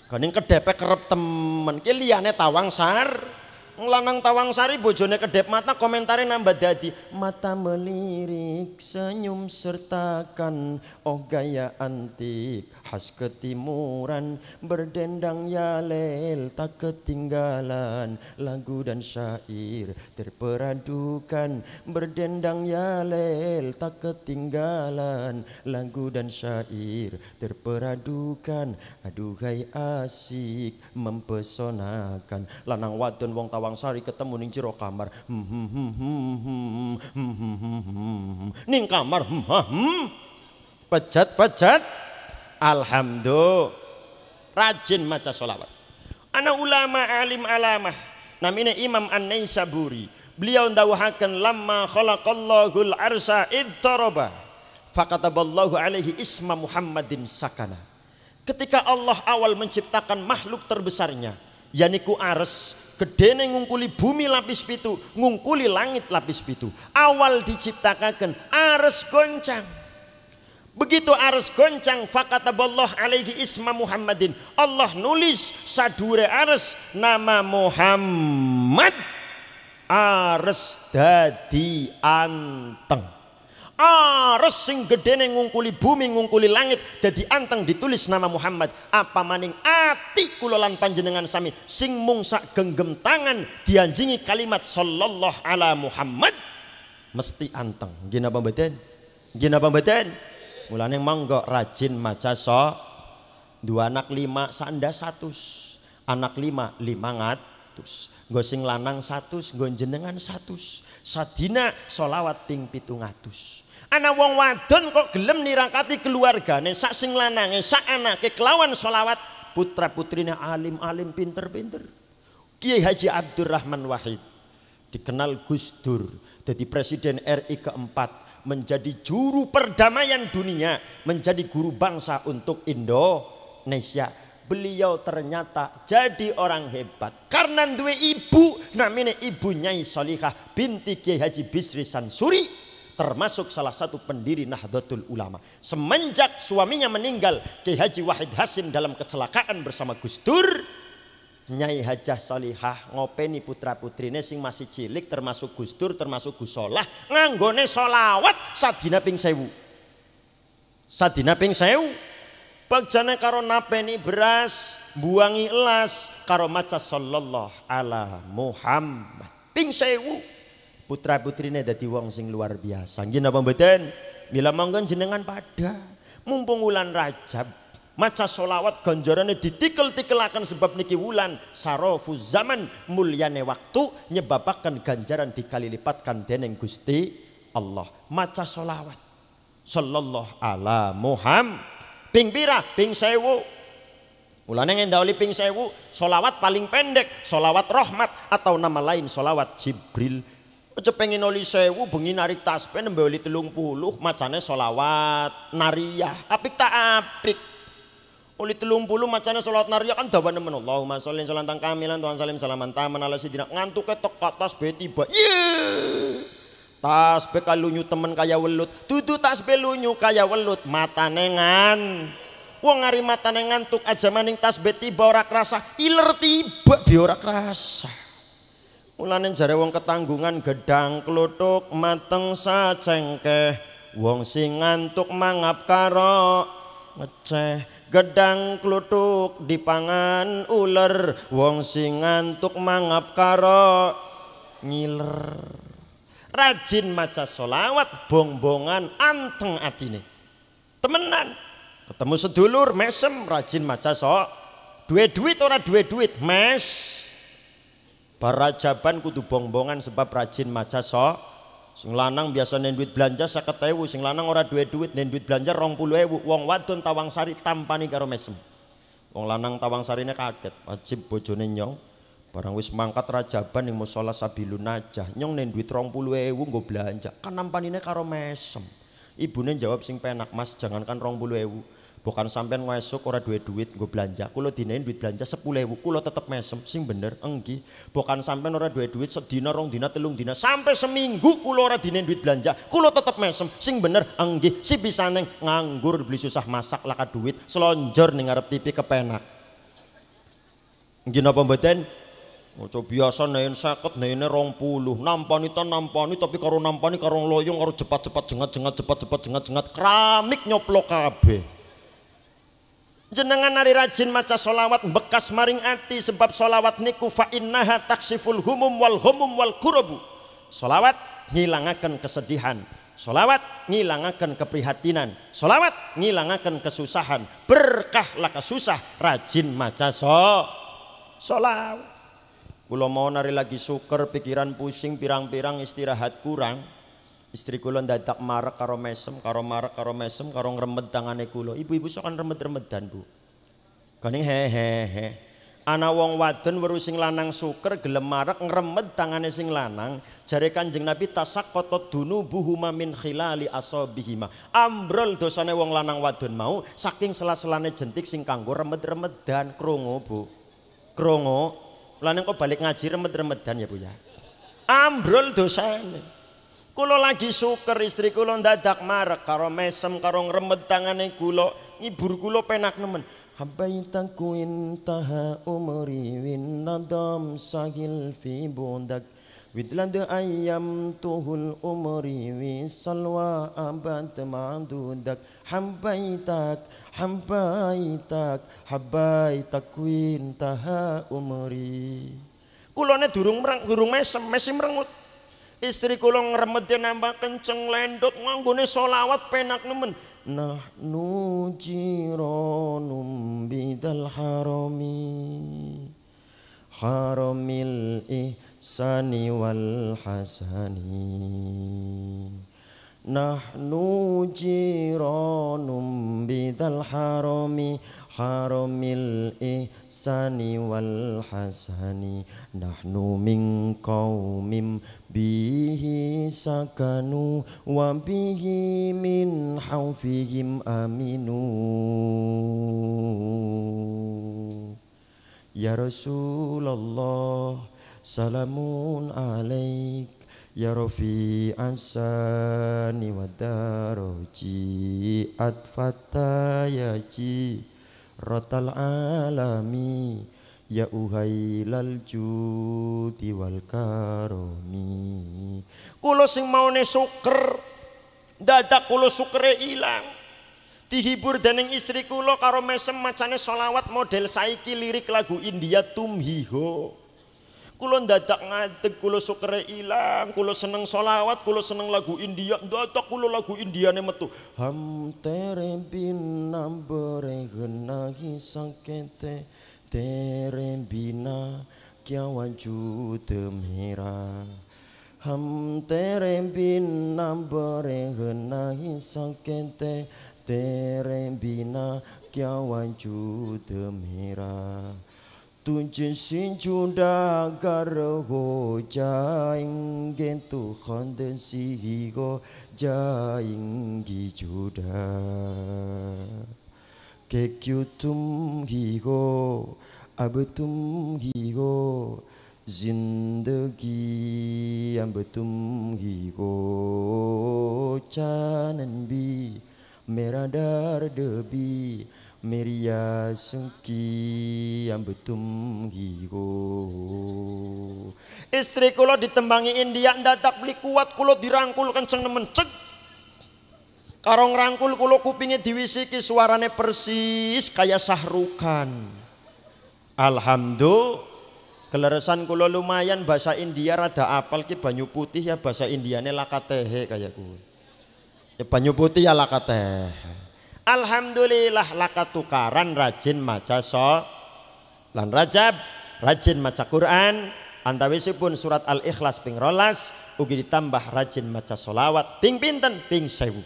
S1: Gening kedepe kerep temen. Ki liyane tawang sari. lanang sari bojone kedep mata komentarnya nambah dadi mata melirik senyum sertakan oh gaya antik khas ketimuran berdendang yalel tak ketinggalan lagu dan syair terperadukan berdendang yalel tak ketinggalan lagu dan syair terperadukan aduh aduhai asik mempesonakan lanang wadon wong tawang Sari ketemu ning jero kamar. Ning kamar. Pejat-pejat. Hmm, hmm, hmm. Alhamdulillah. Rajin maca solawat. Ana ulama alim alamah. Namanya Imam An-Naisaburi. Beliau ndawahaken lama khalaqallahul arsa idtaraba. Fakataballahu alaihi isma Muhammadin sakana. Ketika Allah awal menciptakan makhluk terbesarnya, yaitu ares, gedene ngungkuli bumi lapis pitu ngungkuli langit lapis pitu awal diciptakan, ares goncang Begitu arus goncang fakata fakataballah alaihi isma Muhammadin. Allah nulis sadure arus nama Muhammad. Arus dadi anteng. Arus sing gedene ngungkuli bumi ngungkuli langit jadi anteng ditulis nama Muhammad. Apa maning ati kulolan panjenengan sami sing mung sak genggem tangan dianjingi kalimat sallallahu ala Muhammad mesti anteng. gina napa gina Nggih napa mboten? Mulane monggo rajin maca so. Dua anak lima sanda satu, Anak lima lima ngatus. Gosing lanang satu, gonjenengan satu, Sadina solawat ping pitung atus. Anak wong wadon kok gelem keluarga keluargane sak sing lanange, sak anake kelawan solawat putra putrinya alim-alim pinter-pinter. Kiai Haji Abdurrahman Wahid dikenal Gus Dur jadi presiden RI keempat menjadi juru perdamaian dunia menjadi guru bangsa untuk Indonesia beliau ternyata jadi orang hebat karena dua ibu namanya ibunya Nyai Solihah binti Kiai Haji Bisri Sansuri termasuk salah satu pendiri Nahdlatul Ulama. Semenjak suaminya meninggal Kiai Haji Wahid Hasim dalam kecelakaan bersama Gus Dur, Nyai Hajah Salihah ngopeni putra putrine sing masih cilik termasuk Gus Dur termasuk Gus Solah nganggone solawat sadina ping sewu. Sadina ping sewu. bagjana karo napeni beras, buangi elas karo maca sallallahu ala Muhammad. Ping sewu putra putrinya dadi wong sing luar biasa. Nggih napa mboten? Mila monggo jenengan pada mumpung wulan Rajab maca solawat ganjarannya ditikel tikelakan sebab niki wulan sarofu zaman mulyane waktu nyebabakan ganjaran dikali lipatkan deneng Gusti Allah maca solawat sallallahu ala Muhammad ping pira ping sewu Ulan yang dah oli ping sewu solawat paling pendek solawat rahmat atau nama lain solawat Jibril Aja pengen oli sewu bengi narik taspen nembe oli telung puluh macane solawat nariyah apik tak apik oli telung puluh macane solawat nariyah kan dawa nemen Allahumma sholli sholat tang kamilan tuan salim salaman taman ala sidina ngantuk ke tok tas be tiba tas be kalunyu temen kaya welut dudu tas be lunyu kaya welut matane ngan Wong mata nengan ngantuk aja maning tas be tiba ora krasa iler tiba bi ora krasa Mulane jare wong ketanggungan gedang kluthuk mateng sacengkeh, wong sing ngantuk mangap karo ngeceh. Gedang kluthuk dipangan uler, wong sing ngantuk mangap karo ngiler. Rajin maca solawat, bongbongan anteng atine. Temenan, ketemu sedulur mesem rajin maca sok. Duwe duit ora duwe duit, mes. Para jaban kudu bongbongan sebab rajin maca so. Sing lanang biasa nen duit belanja 50.000, sing lanang ora duwe duit nen duit belanja ewu. Wong wadon tawang Tawangsari tampani karo mesem. Wong lanang tawang sari kaget, wajib bojone nyong. Barang wis mangkat rajaban ning musala sabilun najah, nyong nen duit 20.000 nggo belanja. Kan nampanine karo mesem. Ibune jawab sing penak, Mas, jangankan ewu bukan sampean esok ora duwe duit gue belanja kulo dinain duit belanja sepuluh ribu kulo tetep mesem sing bener enggi bukan sampean ora duwe duit sedina rong dina telung dina sampai seminggu kulo ora dinain duit belanja kulo tetep mesem sing bener enggi si bisa neng nganggur beli susah masak laka duit selonjor nih ngarep tipi kepenak enggi napa mboten Ojo biasa nain sakit nainnya rong puluh nampani tan nampani tapi karo nampani karo loyong karo cepat cepat jengat jengat cepat cepat jengat jengat keramik nyoplo kabeh Jenengan nari rajin maca solawat bekas maring ati sebab solawat niku fa innaha taksiful humum wal humum wal kurubu. Solawat ngilangakan kesedihan. Solawat ngilangakan keprihatinan. Solawat ngilangakan kesusahan. Berkahlah kesusah rajin maca so. Solawat. Kulo mau nari lagi suker pikiran pusing pirang-pirang istirahat kurang Istri kula ndadak marek karo mesem, karo marek karo mesem, karo ngremet tangane kula. Ibu-ibu sok kan remet-remetan, Bu. Kaning he he he. Ana wong wadon weru sing lanang suker gelem marek ngremet tangane sing lanang. Jare Kanjeng Nabi dunu buhuma min khilali asabihima. Ambrol dosane wong lanang wadon mau saking sela-selane jentik sing kanggo remet-remetan krungu, Bu. Krungu. lanang kok balik ngaji remet-remetan ya, Bu ya. Ambrol dosane. Kulo lagi suker istri kulo dadak marek karo mesem karo ngremet tangane kulo ngibur kulo penak nemen. Habaita kuintaha umri win nadam sahil fi bundak Widlanda ayam tuhul umri wi salwa abad ma'dudak Habbaitak, habbaitak, habbaitak wintaha umri Kulonnya durung merang, durung mesem, mesem merengut istri kula ngremet nambah kenceng lendot nganggone selawat penak nemen nah nujironum bidal harami haramil ihsani wal hasani نحن جيران بذا الحرم حرم الإحسان والحسن نحن من قوم به سكنوا وبه من حوفهم أمنوا يا رسول الله سلام عليك Ya Rafi asani wa daroji atfata ya rotal alami ya uhailal judi wal karomi kulo sing maune suker dadak kulo sukere ilang dihibur dening istri kulo karo mesem macane solawat model saiki lirik lagu India tumhiho Kulo datang ngadeg, kulo sukere ilang, kulo seneng solawat, kulo seneng lagu India, ndadak kulo lagu India metu. Ham tere bina bere genahi sangkete tere bina kiawan judem Ham tere bina genahi sangkete tere bina kiawan judem Tunjin sinju dagar ho jaing gentu khonden sihigo jaing juda Kekyutum higo abetum higo zindagi abetum higo chanan bi meradar debi 메리야 sungki betum higo istri lo ditembangi India ndak tak beli kuat kula dirangkul kenceng nemen cek rangkul ngrangkul kupingnya kupinge diwisiki suarane persis kaya sahrukan alhamdulillah keleresan kula lumayan bahasa India rada apal ki banyu putih ya bahasa Indiane lakatehe kayak kuwi ya banyu putih ya lakatehe Alhamdulillah laka tukaran rajin maca so lan rajab rajin maca Quran antawisipun surat Al-Ikhlas ping rolas ugi ditambah rajin maca solawat ping pinten ping sewu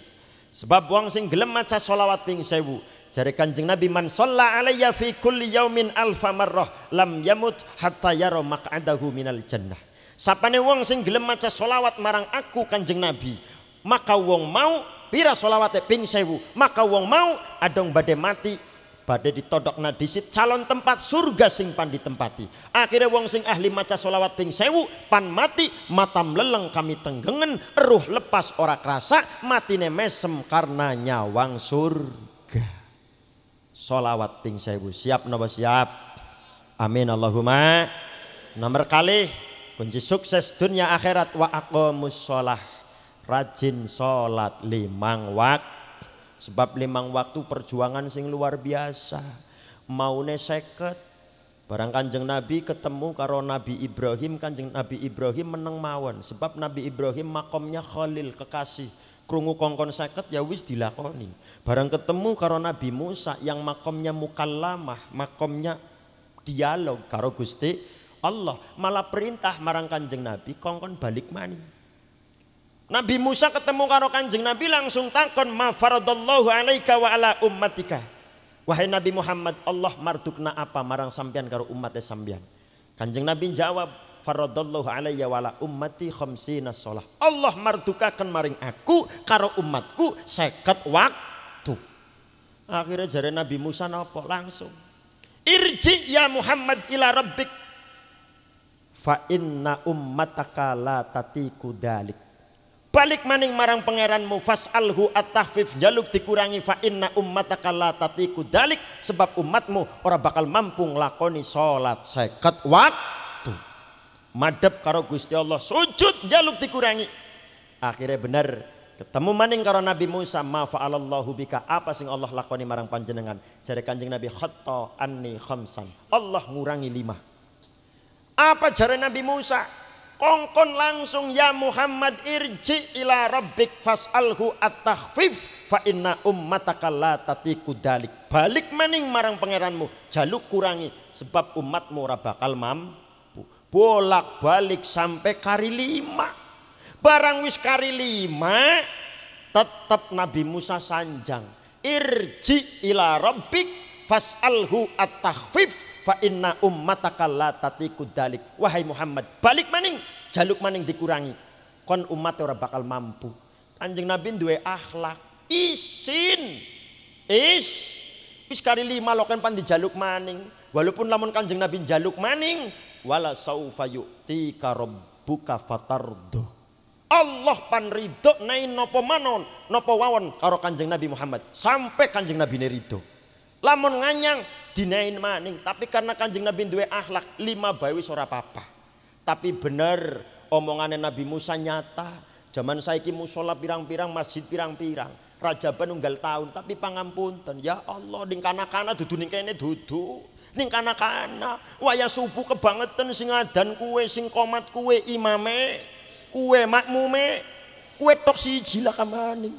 S1: sebab wong sing gelem maca solawat ping sewu Jari kanjeng Nabi man sholla alaiya fi kulli yaumin alfa marroh lam yamut hatta yaro maq'adahu minal jannah. Sapane wong sing gelem maca solawat marang aku kanjeng Nabi maka wong mau bira solawate ping sewu maka wong mau adong badai mati badai ditodok nadisit calon tempat surga sing pan ditempati akhirnya wong sing ahli maca solawat ping sewu pan mati matam leleng kami tenggengen ruh lepas ora kerasa matine mesem karena nyawang surga solawat ping sewu siap nopo siap amin Allahumma nomor kali kunci sukses dunia akhirat wa aqomus sholah rajin sholat limang waktu sebab limang waktu perjuangan sing luar biasa maune seket barang kanjeng nabi ketemu karo nabi Ibrahim kanjeng nabi Ibrahim meneng mawon sebab nabi Ibrahim makomnya Khalil kekasih krungu kongkon seket ya wis dilakoni barang ketemu karo nabi Musa yang makomnya mukallamah makomnya dialog karo Gusti Allah malah perintah marang kanjeng nabi kongkon balik maning Nabi Musa ketemu karo Kanjeng Nabi langsung takon ma faradallahu alaika wa ala ummatika. Wahai Nabi Muhammad, Allah mardukna apa marang sampean karo umatnya sampean. Kanjeng Nabi jawab, faradallahu alaiya wa ala ummati khamsina sholah. Allah mardukakan maring aku karo umatku seket waktu. Akhirnya jari Nabi Musa nopo langsung. Irji ya Muhammad ila rabbik fa inna ummataka la tatiku dalik balik maning marang pangeranmu fasalhu at-tahfif jaluk dikurangi fa inna ummataka la tatiku dalik sebab umatmu ora bakal mampu nglakoni salat seket waktu madep karo Gusti Allah sujud jaluk dikurangi akhirnya benar ketemu maning karo Nabi Musa ma fa'alallahu bika apa sing Allah lakoni marang panjenengan jare Kanjeng Nabi khatta anni khamsan Allah ngurangi lima apa jare Nabi Musa kongkon langsung ya Muhammad irji ila rabbik fasalhu at-takhfif fa inna ummataka la tatiku dalik balik maning marang pangeranmu jaluk kurangi sebab umatmu ora bakal mampu bolak balik sampai kari lima barang wis kari lima tetap Nabi Musa sanjang irji ila rabbik fasalhu at-takhfif fa inna ummataka la tatiku dalik wahai Muhammad balik maning jaluk maning dikurangi kon umat ora bakal mampu Kanjeng Nabi duwe akhlak isin is wis kari lima lokan pan dijaluk maning walaupun lamun Kanjeng Nabi jaluk maning wala saufa yu'ti karabbuka fatardu Allah pan ridho nain nopo manon nopo wawon karo kanjeng Nabi Muhammad sampai kanjeng Nabi ne ridho lamun nganyang dinain maning tapi karena kanjeng Nabi duwe akhlak lima bayi wis ora apa tapi benar omongannya Nabi Musa nyata zaman saya saiki sholat pirang-pirang masjid pirang-pirang raja penunggal tahun tapi dan ya Allah ning kana-kana dudu ning kene dudu ning kana-kana waya subuh kebangetan sing adan kue sing komat kue imame kue makmume kue tok siji lah kamaning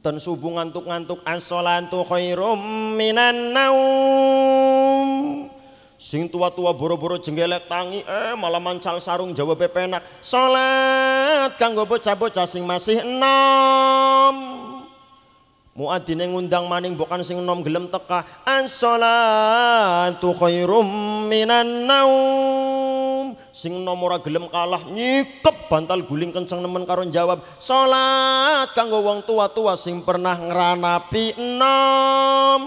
S1: dan subuh ngantuk-ngantuk as-salatu khairum minan naum. Sing tua-tua boro-boro jenggelek tangi eh malah mancal sarung jawabe penak. Salat kanggo bocah-bocah sing masih enam yang ngundang maning bukan sing nom gelem teka as-salatu khairum minan naum sing nom ora gelem kalah nyikep bantal guling kenceng nemen karun jawab salat kanggo wong tua-tua sing pernah ngeranapi nom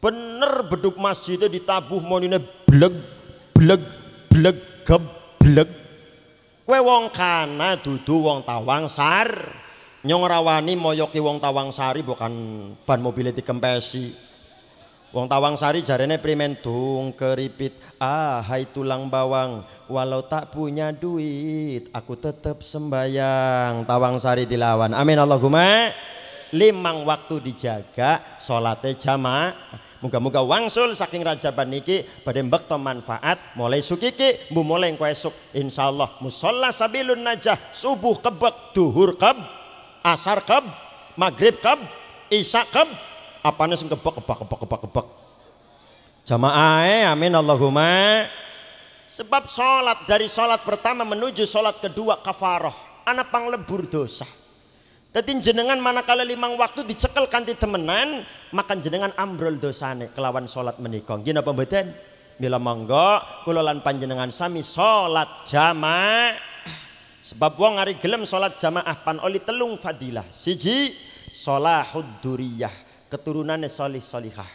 S1: bener beduk masjidnya ditabuh monine bleg bleg bleg geblek Kue wong kana dudu wong tawang sar nyong rawani moyoki wong tawang sari bukan ban mobilnya kempesi. Wong tawang sari jarene primen dung keripit ah hai tulang bawang walau tak punya duit aku tetap sembayang tawang sari dilawan amin Allahumma limang waktu dijaga sholatnya jamaah Muga-muga wangsul saking rajaban niki badhe mbekto manfaat mulai sukiki bu mulai engko esuk insyaallah musola sabilun najah subuh kebek duhur kebek asar kem maghrib kem Isak kem apa nih kebak kebak kebak kebak kebak jamaah amin Allahumma sebab solat dari solat pertama menuju solat kedua kafaroh anak pang panglebur dosa tetapi jenengan manakala limang waktu dicekel kanti temenan, makan jenengan ambrol dosa nih, kelawan solat menikong Nggih pembetan bila mangga, monggo panjenengan sami solat jamaah Sebab wong ngari gelem sholat jamaah pan oli telung fadilah. Siji sholahud duriyah, keturunannya solih solihah.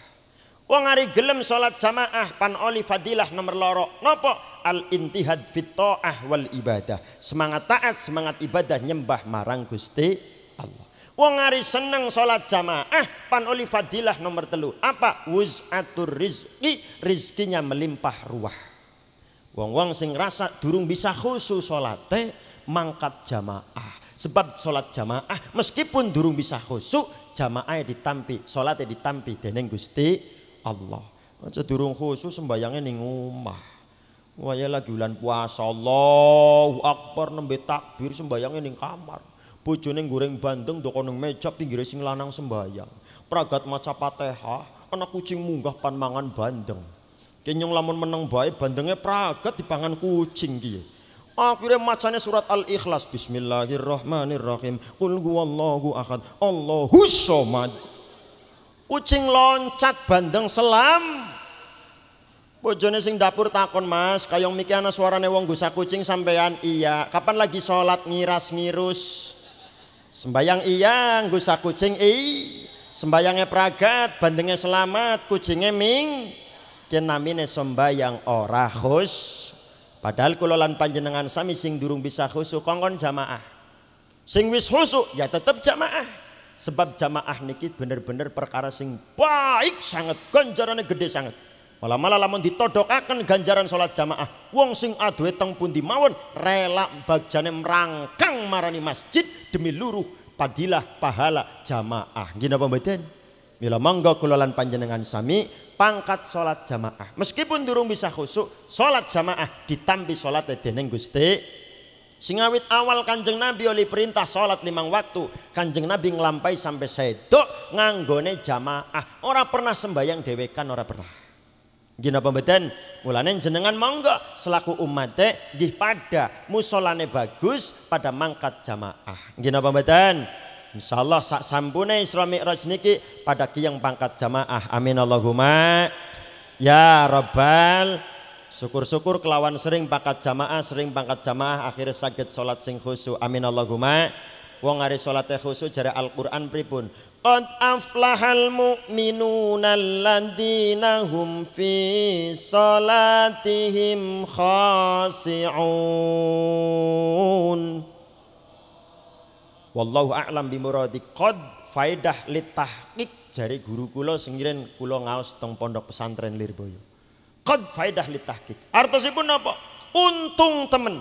S1: Wong ngari gelem sholat jamaah pan oli fadilah nomor loro. Nopo al intihad fitoah wal ibadah. Semangat taat, semangat ibadah nyembah marang Gusti Allah. Wong ngari seneng sholat jamaah pan oli fadilah nomor telu. Apa? Wuzatur rizki, rizkinya melimpah ruah. Wong-wong sing rasa durung bisa khusus teh mangkat jamaah. Sebab sholat jamaah meskipun durung bisa khusuk jamaah ditampi, sholatnya ditampi dening Gusti Allah. Aja durung khusuk sembayangnya ning omah. Waya lagi ulan puasa Allahu Akbar nembe takbir sembayangnya ning kamar. Bojone goreng bandeng ndok nang meja pinggir sing lanang sembayang. Pragat maca Fatihah, anak kucing munggah pan mangan bandeng. Kenyong lamun meneng baik, bandengnya pragat dipangan kucing ki. Akhirnya macanya surat Al-Ikhlas. Bismillahirrahmanirrahim. Qul huwallahu akad Allahu somad. Kucing loncat bandeng selam. Bojone sing dapur takon mas, kayong mikir ana suarane wong gusak kucing sampean iya. Kapan lagi sholat ngiras ngirus? Sembayang iya, gusak kucing i. Sembayangnya pragat, bandengnya selamat, kucingnya ming. Kenamine sembayang ora khusus Padahal kulolan panjenengan sami sing durung bisa khusuk kongkon jamaah. Sing wis khusuk ya tetap jamaah. Sebab jamaah niki bener-bener perkara sing baik sangat ganjarannya gede sangat. Malah malah lamun akan ganjaran sholat jamaah. Wong sing aduhe teng pun mawon rela bagjane merangkang marani masjid demi luruh padilah pahala jamaah. Gini apa Mila monggo kulolan panjenengan sami pangkat sholat jamaah. Meskipun durung bisa khusuk, sholat jamaah ditambi sholat dening Gusti. Singawit awal Kanjeng Nabi oleh perintah sholat limang waktu, Kanjeng Nabi ngelampai sampai sedok nganggone jamaah. orang pernah sembahyang dewekan ora pernah. Gina pembeten, mulane jenengan monggo selaku umat gih pada musolane bagus pada mangkat jamaah. Gina pembetan Insyaallah sak sampune Isra Mi'raj niki pada kiyang pangkat jamaah. Amin Allahumma. Ya Rabbal Syukur-syukur kelawan sering pangkat jamaah, sering pangkat jamaah akhirnya sakit sholat sing khusu. Amin Allahumma. Wong hari sholatnya khusu jare Al-Quran pripun. Qad aflahal mu'minuna hum fi sholatihim khasi'un. wallahu a'lam bimuradi qad faedah litahqiq jari guru kula sengiren kula ngaos teng pondok pesantren Lirboyo qad faedah litahqiq artosipun napa untung temen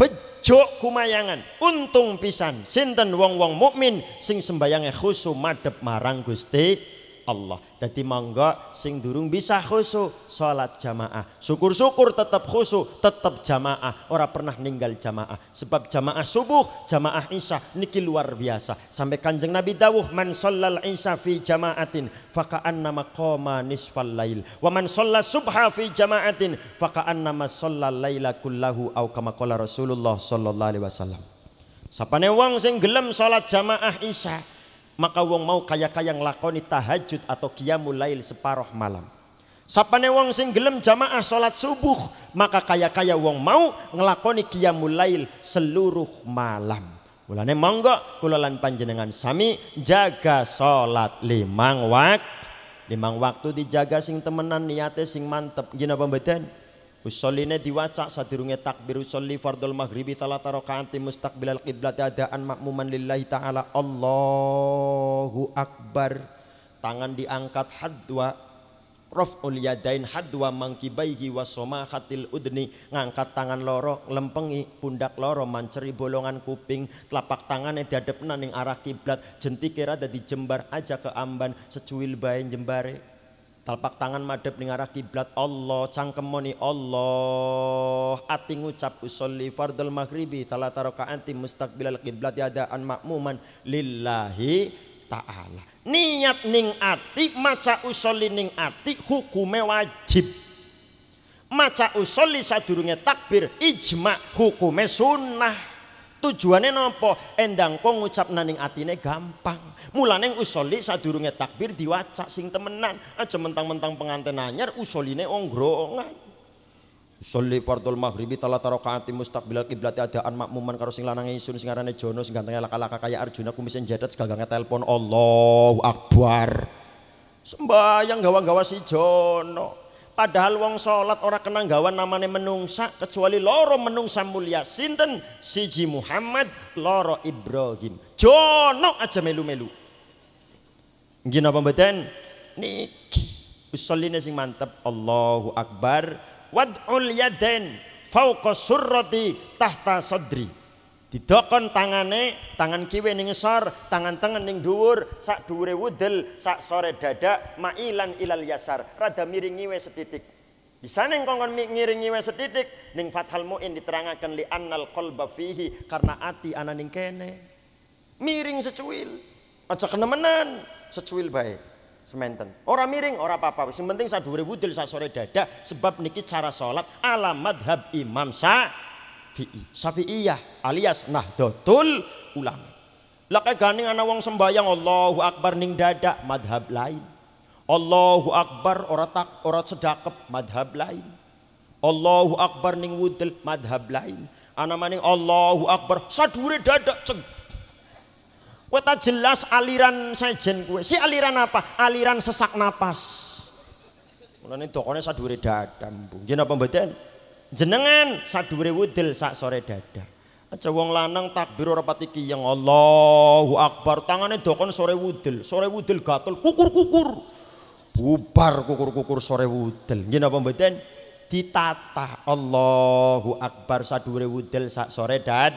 S1: bejo kumayangan untung pisan sinten wong-wong mukmin sing sembayange khusu madhep marang Gusti Allah. Jadi mangga sing durung bisa khusu salat jamaah. Syukur-syukur tetap khusu, tetap jamaah. Orang pernah ninggal jamaah. Sebab jamaah subuh, jamaah isya niki luar biasa. Sampai Kanjeng Nabi dawuh man sallal isya fi jama'atin nama koma nisfal lail. Wa man subhafi subha fi jama'atin faka'anna ma shalla laila kullahu au kama Rasulullah sallallahu alaihi wasallam. Sapane wong sing gelem salat jamaah isya maka wong mau kaya-kaya nglakoni tahajud atau qiyamul lail separoh malam. Sapane wong sing gelem jamaah salat subuh, maka kaya-kaya wong mau nglakoni qiyamul lail seluruh malam. Mulane monggo kula lan panjenengan sami jaga salat limang waktu. Limang waktu dijaga sing temenan niate sing mantep. Gina pembeten? Usoline diwaca sadurunge takbir usolli fardul maghribi talata rakaati mustaqbilal qiblat adaan makmuman lillahi taala Allahu akbar tangan diangkat hadwa raf'ul yadain hadwa mangkibaihi wasoma khatil udni ngangkat tangan loro lempengi pundak loro manceri bolongan kuping telapak tangannya dihadap naning arah kiblat jenti kira ada di jembar aja ke amban secuil bain jembare Talpak tangan madep ning arah kiblat Allah, cangkemoni Allah. Ati ngucap usolli fardul maghribi talata rakaat mustaqbilal kiblat an makmuman lillahi taala. Niat ning ati maca usolli ning ati hukume wajib. Maca usolli sadurunge takbir ijma hukume sunnah. Tujuannya nopo endang kok ngucap naning atine gampang. Mulane usoli sadurunge takbir diwaca sing temenan. Aja mentang-mentang pengantin anyar usoline onggrongan. Usoli fardul maghribi taro rakaati mustaqbilal kiblati adaan makmuman karo sing lanang isun sing arane Jono sing gantenge laka-laka kaya Arjuna kumisen jadat segagange telepon Allahu Akbar. Sembayang gawa-gawa si Jono. Padahal wong sholat ora kenanggawan namanya menungsa kecuali loro menungsa mulia sinten siji Muhammad loro Ibrahim. Jono aja melu-melu. Gina napa mboten? Niki usoline sing mantep Allahu Akbar wad'ul yaden fauqa surrati tahta sadri didokon tangane tangan kiwe ning sor tangan tengen ning dhuwur sak dhuwure wudel sak sore dada mailan ilal yasar rada miring iwe sedidik bisa neng kongkon miringiwe we sedidik ning fathal muin diterangaken li annal qalba fihi karena ati ana ning kene miring secuil aja kenemenan secuil baik sementen orang miring orang apa-apa sementing penting sak dhuwure wudel sak sore dada sebab niki cara sholat ala madhab Imam sa Syafi'i. Syafi'iyah alias Nahdlatul Ulama. Lah gandeng ana wong sembayang Allahu Akbar ning dada madhab lain. Allahu Akbar ora tak ora sedakep madhab lain. Allahu Akbar ning wudel madhab lain. Ana maning Allahu Akbar sadure dada ceng. Kowe tak jelas aliran sejen kowe. Si aliran apa? Aliran sesak napas. Mulane dokone sadure dada mbung. Yen apa mboten? Jenengan sadure wudel sak sore dada. Aja wong lanang takbir ora pati yang Allahu Akbar, tangane dokon sore wudel, sore wudel gatel kukur-kukur. Bubar kukur-kukur sore wudel. Nggih napa mboten? Ditata Allahu Akbar sadure wudel sak sore dad.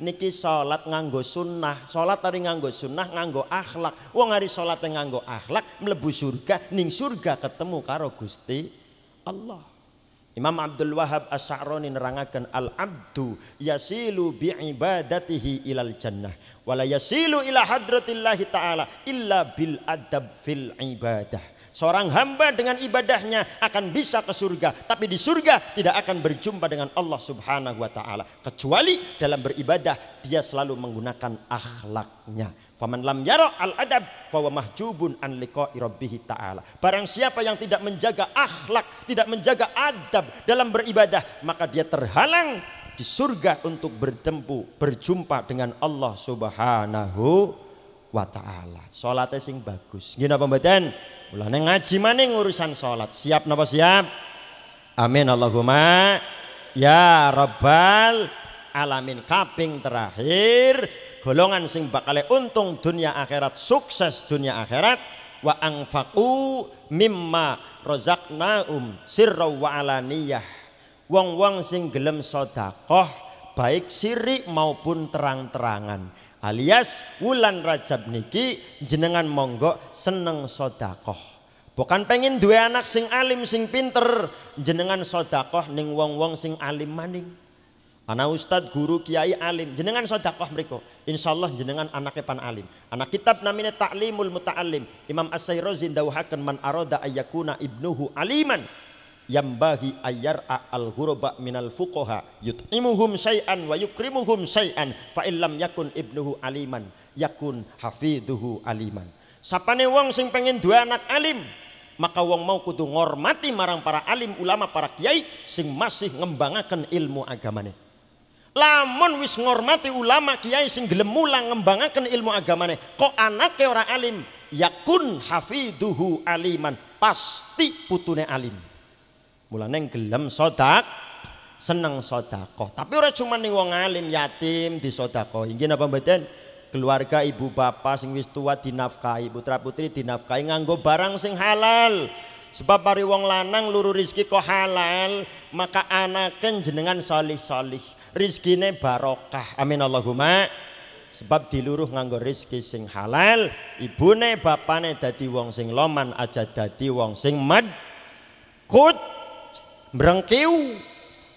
S1: niki salat nganggo sunnah salat hari nganggo sunnah nganggo akhlak wong hari salat nganggo akhlak mlebu surga ning surga ketemu karo Gusti Allah Imam Abdul Wahab As-Sa'rani nerangakan al-abdu yasilu bi'ibadatihi ilal jannah wala yasilu ila hadratillahi ta'ala illa bil adab fil ibadah. Seorang hamba dengan ibadahnya akan bisa ke surga, tapi di surga tidak akan berjumpa dengan Allah Subhanahu wa taala kecuali dalam beribadah dia selalu menggunakan akhlaknya. Faman lam yara al adab fawa mahjubun an liqa rabbih ta'ala. Barang siapa yang tidak menjaga akhlak, tidak menjaga adab dalam beribadah, maka dia terhalang di surga untuk bertemu, berjumpa dengan Allah Subhanahu wa taala. Salate sing bagus. Nggih napa mboten? Mulane ngaji maning urusan salat. Siap napa siap? Amin Allahumma ya rabbal alamin kaping terakhir golongan sing bakale untung dunia akhirat sukses dunia akhirat wa angfaku mimma rozaknaum sirra wa alaniyah wong-wong sing gelem sodakoh baik siri maupun terang-terangan alias wulan rajab niki jenengan monggo seneng sodakoh Bukan pengen dua anak sing alim sing pinter, jenengan sodakoh ning wong wong sing alim maning. Anak ustad guru kiai alim, jenengan mereka. Insya Allah jenengan anaknya pan alim. Anak kitab namanya Ta'limul Muta'allim. Imam As-Sayrazi dawuhaken man aroda ayakuna ibnuhu aliman yambahi ayyar'a al ghuraba minal fuqaha yut'imuhum syai'an wa yukrimuhum syai'an fa illam yakun ibnuhu aliman yakun hafidhuhu aliman. Sapane wong sing pengen dua anak alim, maka wong mau kudu ngormati marang para alim ulama para kiai sing masih ngembangaken ilmu agamane lamun wis ngormati ulama kiai sing gelem mulang ngembangaken ilmu agamane kok anake ora alim yakun hafiduhu aliman pasti putune alim mulane gelem sodak seneng sodako. tapi ora cuma ning wong alim yatim di sodako. ingin apa mboten keluarga ibu bapak sing wis tua dinafkahi putra putri dinafkahi nganggo barang sing halal sebab bari wong lanang luru rizki kok halal maka anaknya jenengan solih solih rizkine barokah amin Allahumma sebab diluruh nganggo rizki sing halal ibune bapane dadi wong sing loman aja dadi wong sing mad kut brengkiu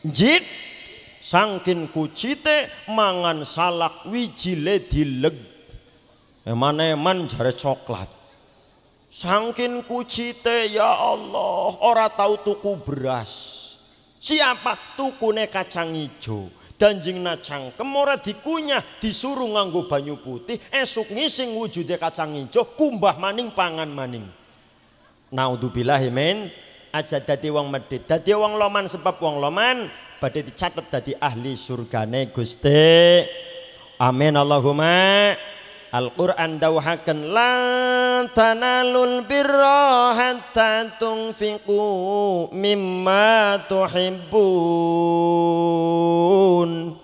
S1: jid sangkin kucite mangan salak wijile dileg eman-eman jare coklat sangkin kucite ya Allah ora tau tuku beras siapa tukune kacang hijau? danjingna cangkem ora dikunyah disuruh nganggo banyu putih esuk ngising wujude kacang ijo kumbah maning pangan maning naudzubillahi men aja dadi wong medit, dadi wong loman sebab wong loman badhe dicatet dadi ahli surgane Gusti amin Allahumma Al-Quran dawhakan La tanalul birra hatta tungfiku mimma tuhibbun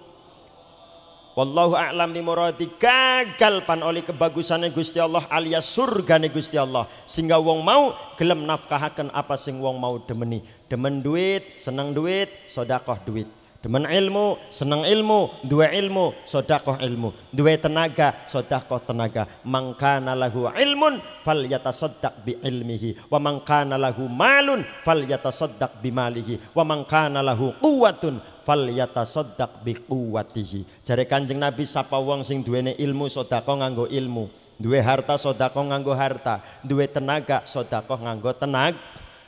S1: Wallahu a'lam bimurati gagal pan oleh kebagusannya Gusti Allah alias surga nih Gusti Allah sehingga wong mau gelem nafkahaken apa sing wong mau demeni demen duit seneng duit sodakoh duit Demen ilmu, seneng ilmu, dua ilmu, sodakoh ilmu, dua tenaga, sodakoh tenaga. Mangkana lahu ilmun, fal sodak bi ilmihi. Wa mangkana lahu malun, fal sodak bi malihi. Wa mangkana lahu kuwatun, fal sodak bi kuwatihi. Jari kanjeng Nabi sapa wong sing duene ilmu, sodakoh nganggo ilmu. Dua harta, sodakoh nganggo harta. Dua tenaga, sodakoh nganggo tenaga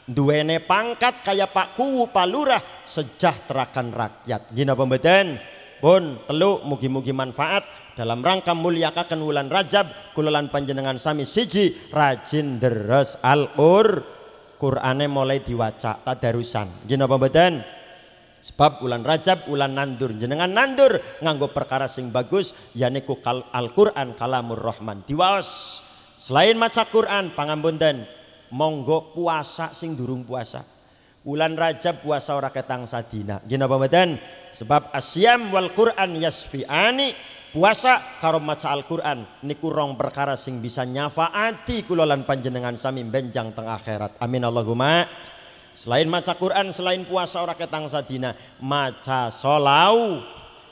S1: duwene pangkat kayak Pak Kuwu Pak Lurah sejahterakan rakyat gina pembeten bon telu mugi-mugi manfaat dalam rangka muliakakan wulan rajab kulan panjenengan sami siji rajin deres al-qur Qur'ane mulai diwaca darusan. gina pembeten sebab bulan Rajab bulan nandur jenengan nandur nganggo perkara sing bagus yaniku Al-Qur'an kalamur Rahman diwas selain maca Quran pangampunten monggo puasa sing durung puasa bulan Rajab puasa ora ketang sadina gini apa sebab asyam wal Quran yasfiani puasa karo maca Al-Qur'an niku rong perkara sing bisa nyafaati kula panjenengan sami benjang teng akhirat amin Allahumma selain maca Quran selain puasa ora ketang sadina maca solau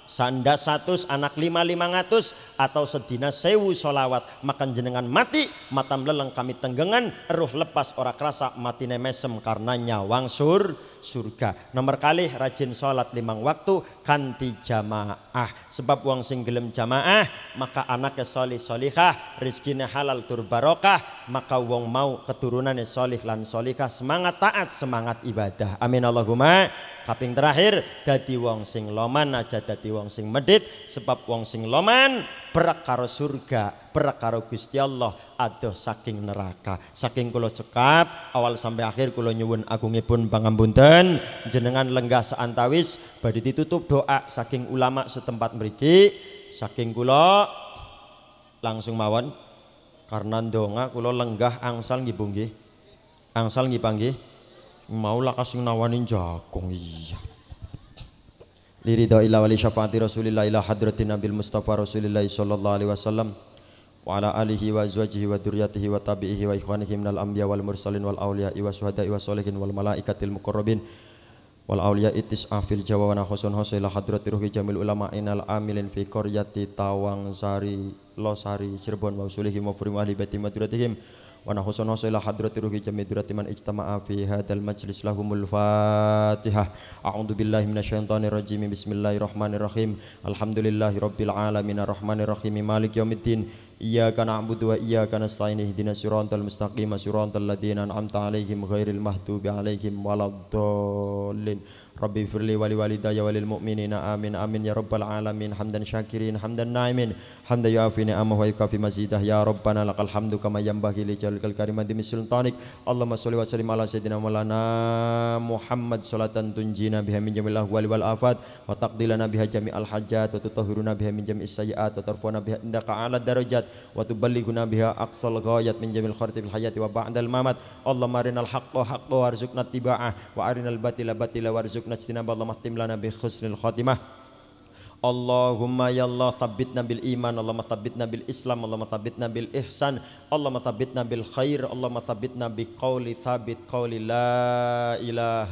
S1: sanda satus anak lima lima ngatus atau sedina sewu solawat makan jenengan mati matam leleng kami tenggengan ruh lepas ora kerasa mati nemesem karena nyawang sur surga. Nomor kali rajin sholat limang waktu kanti jamaah. Sebab wong sing jamaah maka anaknya solih solihah, rizkinya halal tur barokah. Maka wong mau keturunannya solih lan solihah semangat taat semangat ibadah. Amin Allahumma. Kaping terakhir dadi wong sing loman aja dadi wong sing medit sebab wong sing loman perak karo surga perak karo Gusti Allah adoh saking neraka saking kula cekap awal sampai akhir kula nyuwun agungipun pangampunten jenengan lenggah seantawis badhe ditutup doa saking ulama setempat mriki saking kula langsung mawon karena ndonga kula lenggah angsal nggih nggih angsal nggih panggih mau kasih nawanin jagung iya liridha illa wali syafaati rasulillah ila hadratin nabil mustafa rasulillah sallallahu alaihi wasallam wa ala alihi wa azwajihi wa dhurriyyatihi wa tabi'ihi wa ikhwanihi minal anbiya wal mursalin wal awliya wa syuhada'i wa sholihin wal malaikatil muqarrabin wal awliya itis afil jawa wa husun husun ila hadrati ruhi jamil ulama inal amilin fi qaryati Tawangsari Losari Cirebon wa usulihim wa furim ahli baiti maduratihim ونحسن إلى حضرة روح جميع درة من اجتمع في هذا المجلس لهم الفاتحة أعوذ بالله من الشيطان الرجيم بسم الله الرحمن الرحيم الحمد لله رب العالمين الرحمن الرحيم مالك يوم الدين إياك نعبد وإياك نستعين اهدنا الصراط المستقيم صراط الذين أنعمت عليهم غير المهدوب عليهم ولا الضالين ربي اغفر لي ولوالدي وللمؤمنين آمين آمين يا رب العالمين حمدا شاكرين حمدا نائمين Hamda ya afini amma wa yukafi mazidah ya rabbana lakal hamdu kama yambahi li jalikal karimah di tonik Allahumma salli wa sallim ala sayyidina maulana Muhammad salatan tunjina biha min jamilah wal wal afad wa taqdilana biha jami al hajat wa tutahiruna darajat wa tuballiguna biha aqsal ghayat min jamil khartif wa ba'dal mamat Allahumma arinal haqqa haqqa warzuqna tiba'ah wa arinal batila batila warzuqna jtina ba'dama matimla Nabi khusnil khatimah Allahumma ya Allah thabbitna bil iman Allahumma thabbitna bil islam Allahumma thabbitna bil ihsan اللهم ثبتنا بالخير اللهم ثبتنا بقول ثابت قول لا إله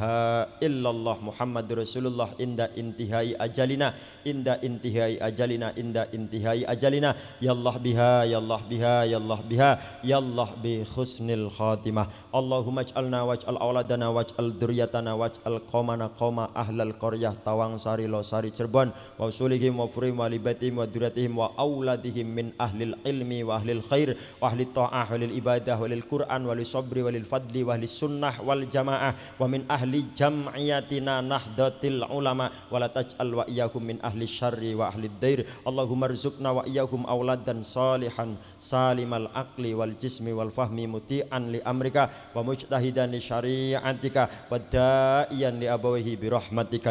S1: إلا الله محمد رسول الله عند انتهاء أجلنا عند انتهاء أجلنا عند انتهاء أجلنا يا الله بها يا الله بها يا الله بها يا الله بحسن الخاتمة اللهم اجعلنا واجعل أولادنا واجعل ذريتنا واجعل قومنا قوم أهل القرية توان ساري لو ساري Cirebon wa usulihim wa furim wa libatihim wa duratihim wa auladihim min ahlil ilmi wa ahlil khair wa ahli li ta'ah walil ibadah walil Qur'an walil sabri walil fadli walil sunnah wal jamaah wa min ahli jam'iyatina nahdhatil ulama wa taj'al wa iyyakum min ahli syarri wa ahli dair Allahumma rzuqna wa iyyakum auladan salihan salimal aqli wal jismi wal fahmi muti'an li amrika wa mujtahidan li syari'atika wa da'iyan li abawaihi bi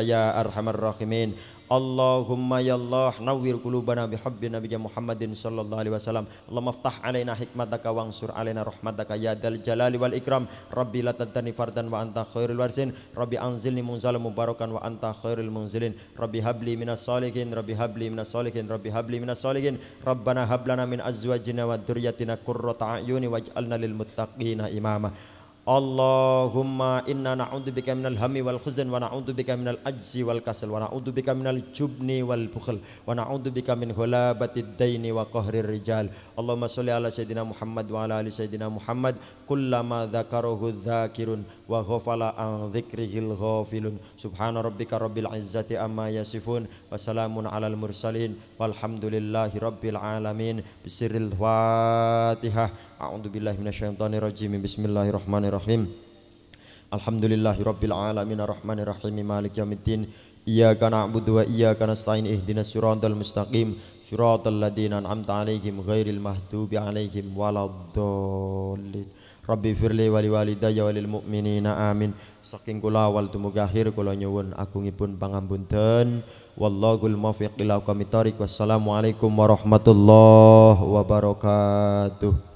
S1: ya arhamar rahimin Allahumma ya Allah nawwir qulubana bihabbin nabiyya Muhammadin sallallahu alaihi wasallam. Allahumma aftah alaina hikmataka wangsur alaina rahmataka ya dal jalali wal ikram. Rabbi la tadani fardan wa anta khairul warisin. Rabbi anzilni munzalan mubarakan wa anta khairul munzilin. Rabbi habli minas salihin, Rabbi habli minas salihin, Rabbi habli minas salihin. Rabbana hab lana min azwajina wa dhurriyyatina qurrata a'yuni waj'alna lil muttaqina imama. Allahumma inna na'udhu bika minal hammi wal khuzn wa na'udhu bika minal ajzi wal kasal wa na'udhu bika minal jubni wal bukhl wa na'udhu bika min hulabatid daini wa qahrir rijal Allahumma sholli ala sayidina Muhammad wa ala ali sayidina Muhammad kullama dzakarahu dzakirun wa ghafala an dzikrihil ghafilun subhana rabbika rabbil izzati amma yasifun wa salamun alal mursalin walhamdulillahi rabbil alamin bisirril fatihah A'udzu billahi minasyaitonir rajim. Bismillahirrahmanirrahim. Alhamdulillahi rabbil alamin arrahmanir rahim maliki yaumiddin. Iyyaka na'budu wa iyyaka nasta'in ihdinas siratal mustaqim. Siratal ladzina an'amta 'alaihim ghairil maghdubi 'alaihim waladdallin. Rabbi firli wali walidayya walil mu'minina amin. Saking kula wal tumugahir kula nyuwun agungipun pangampunten. Wallahul muwaffiq ila aqwamit thariq. Wassalamualaikum warahmatullahi wabarakatuh.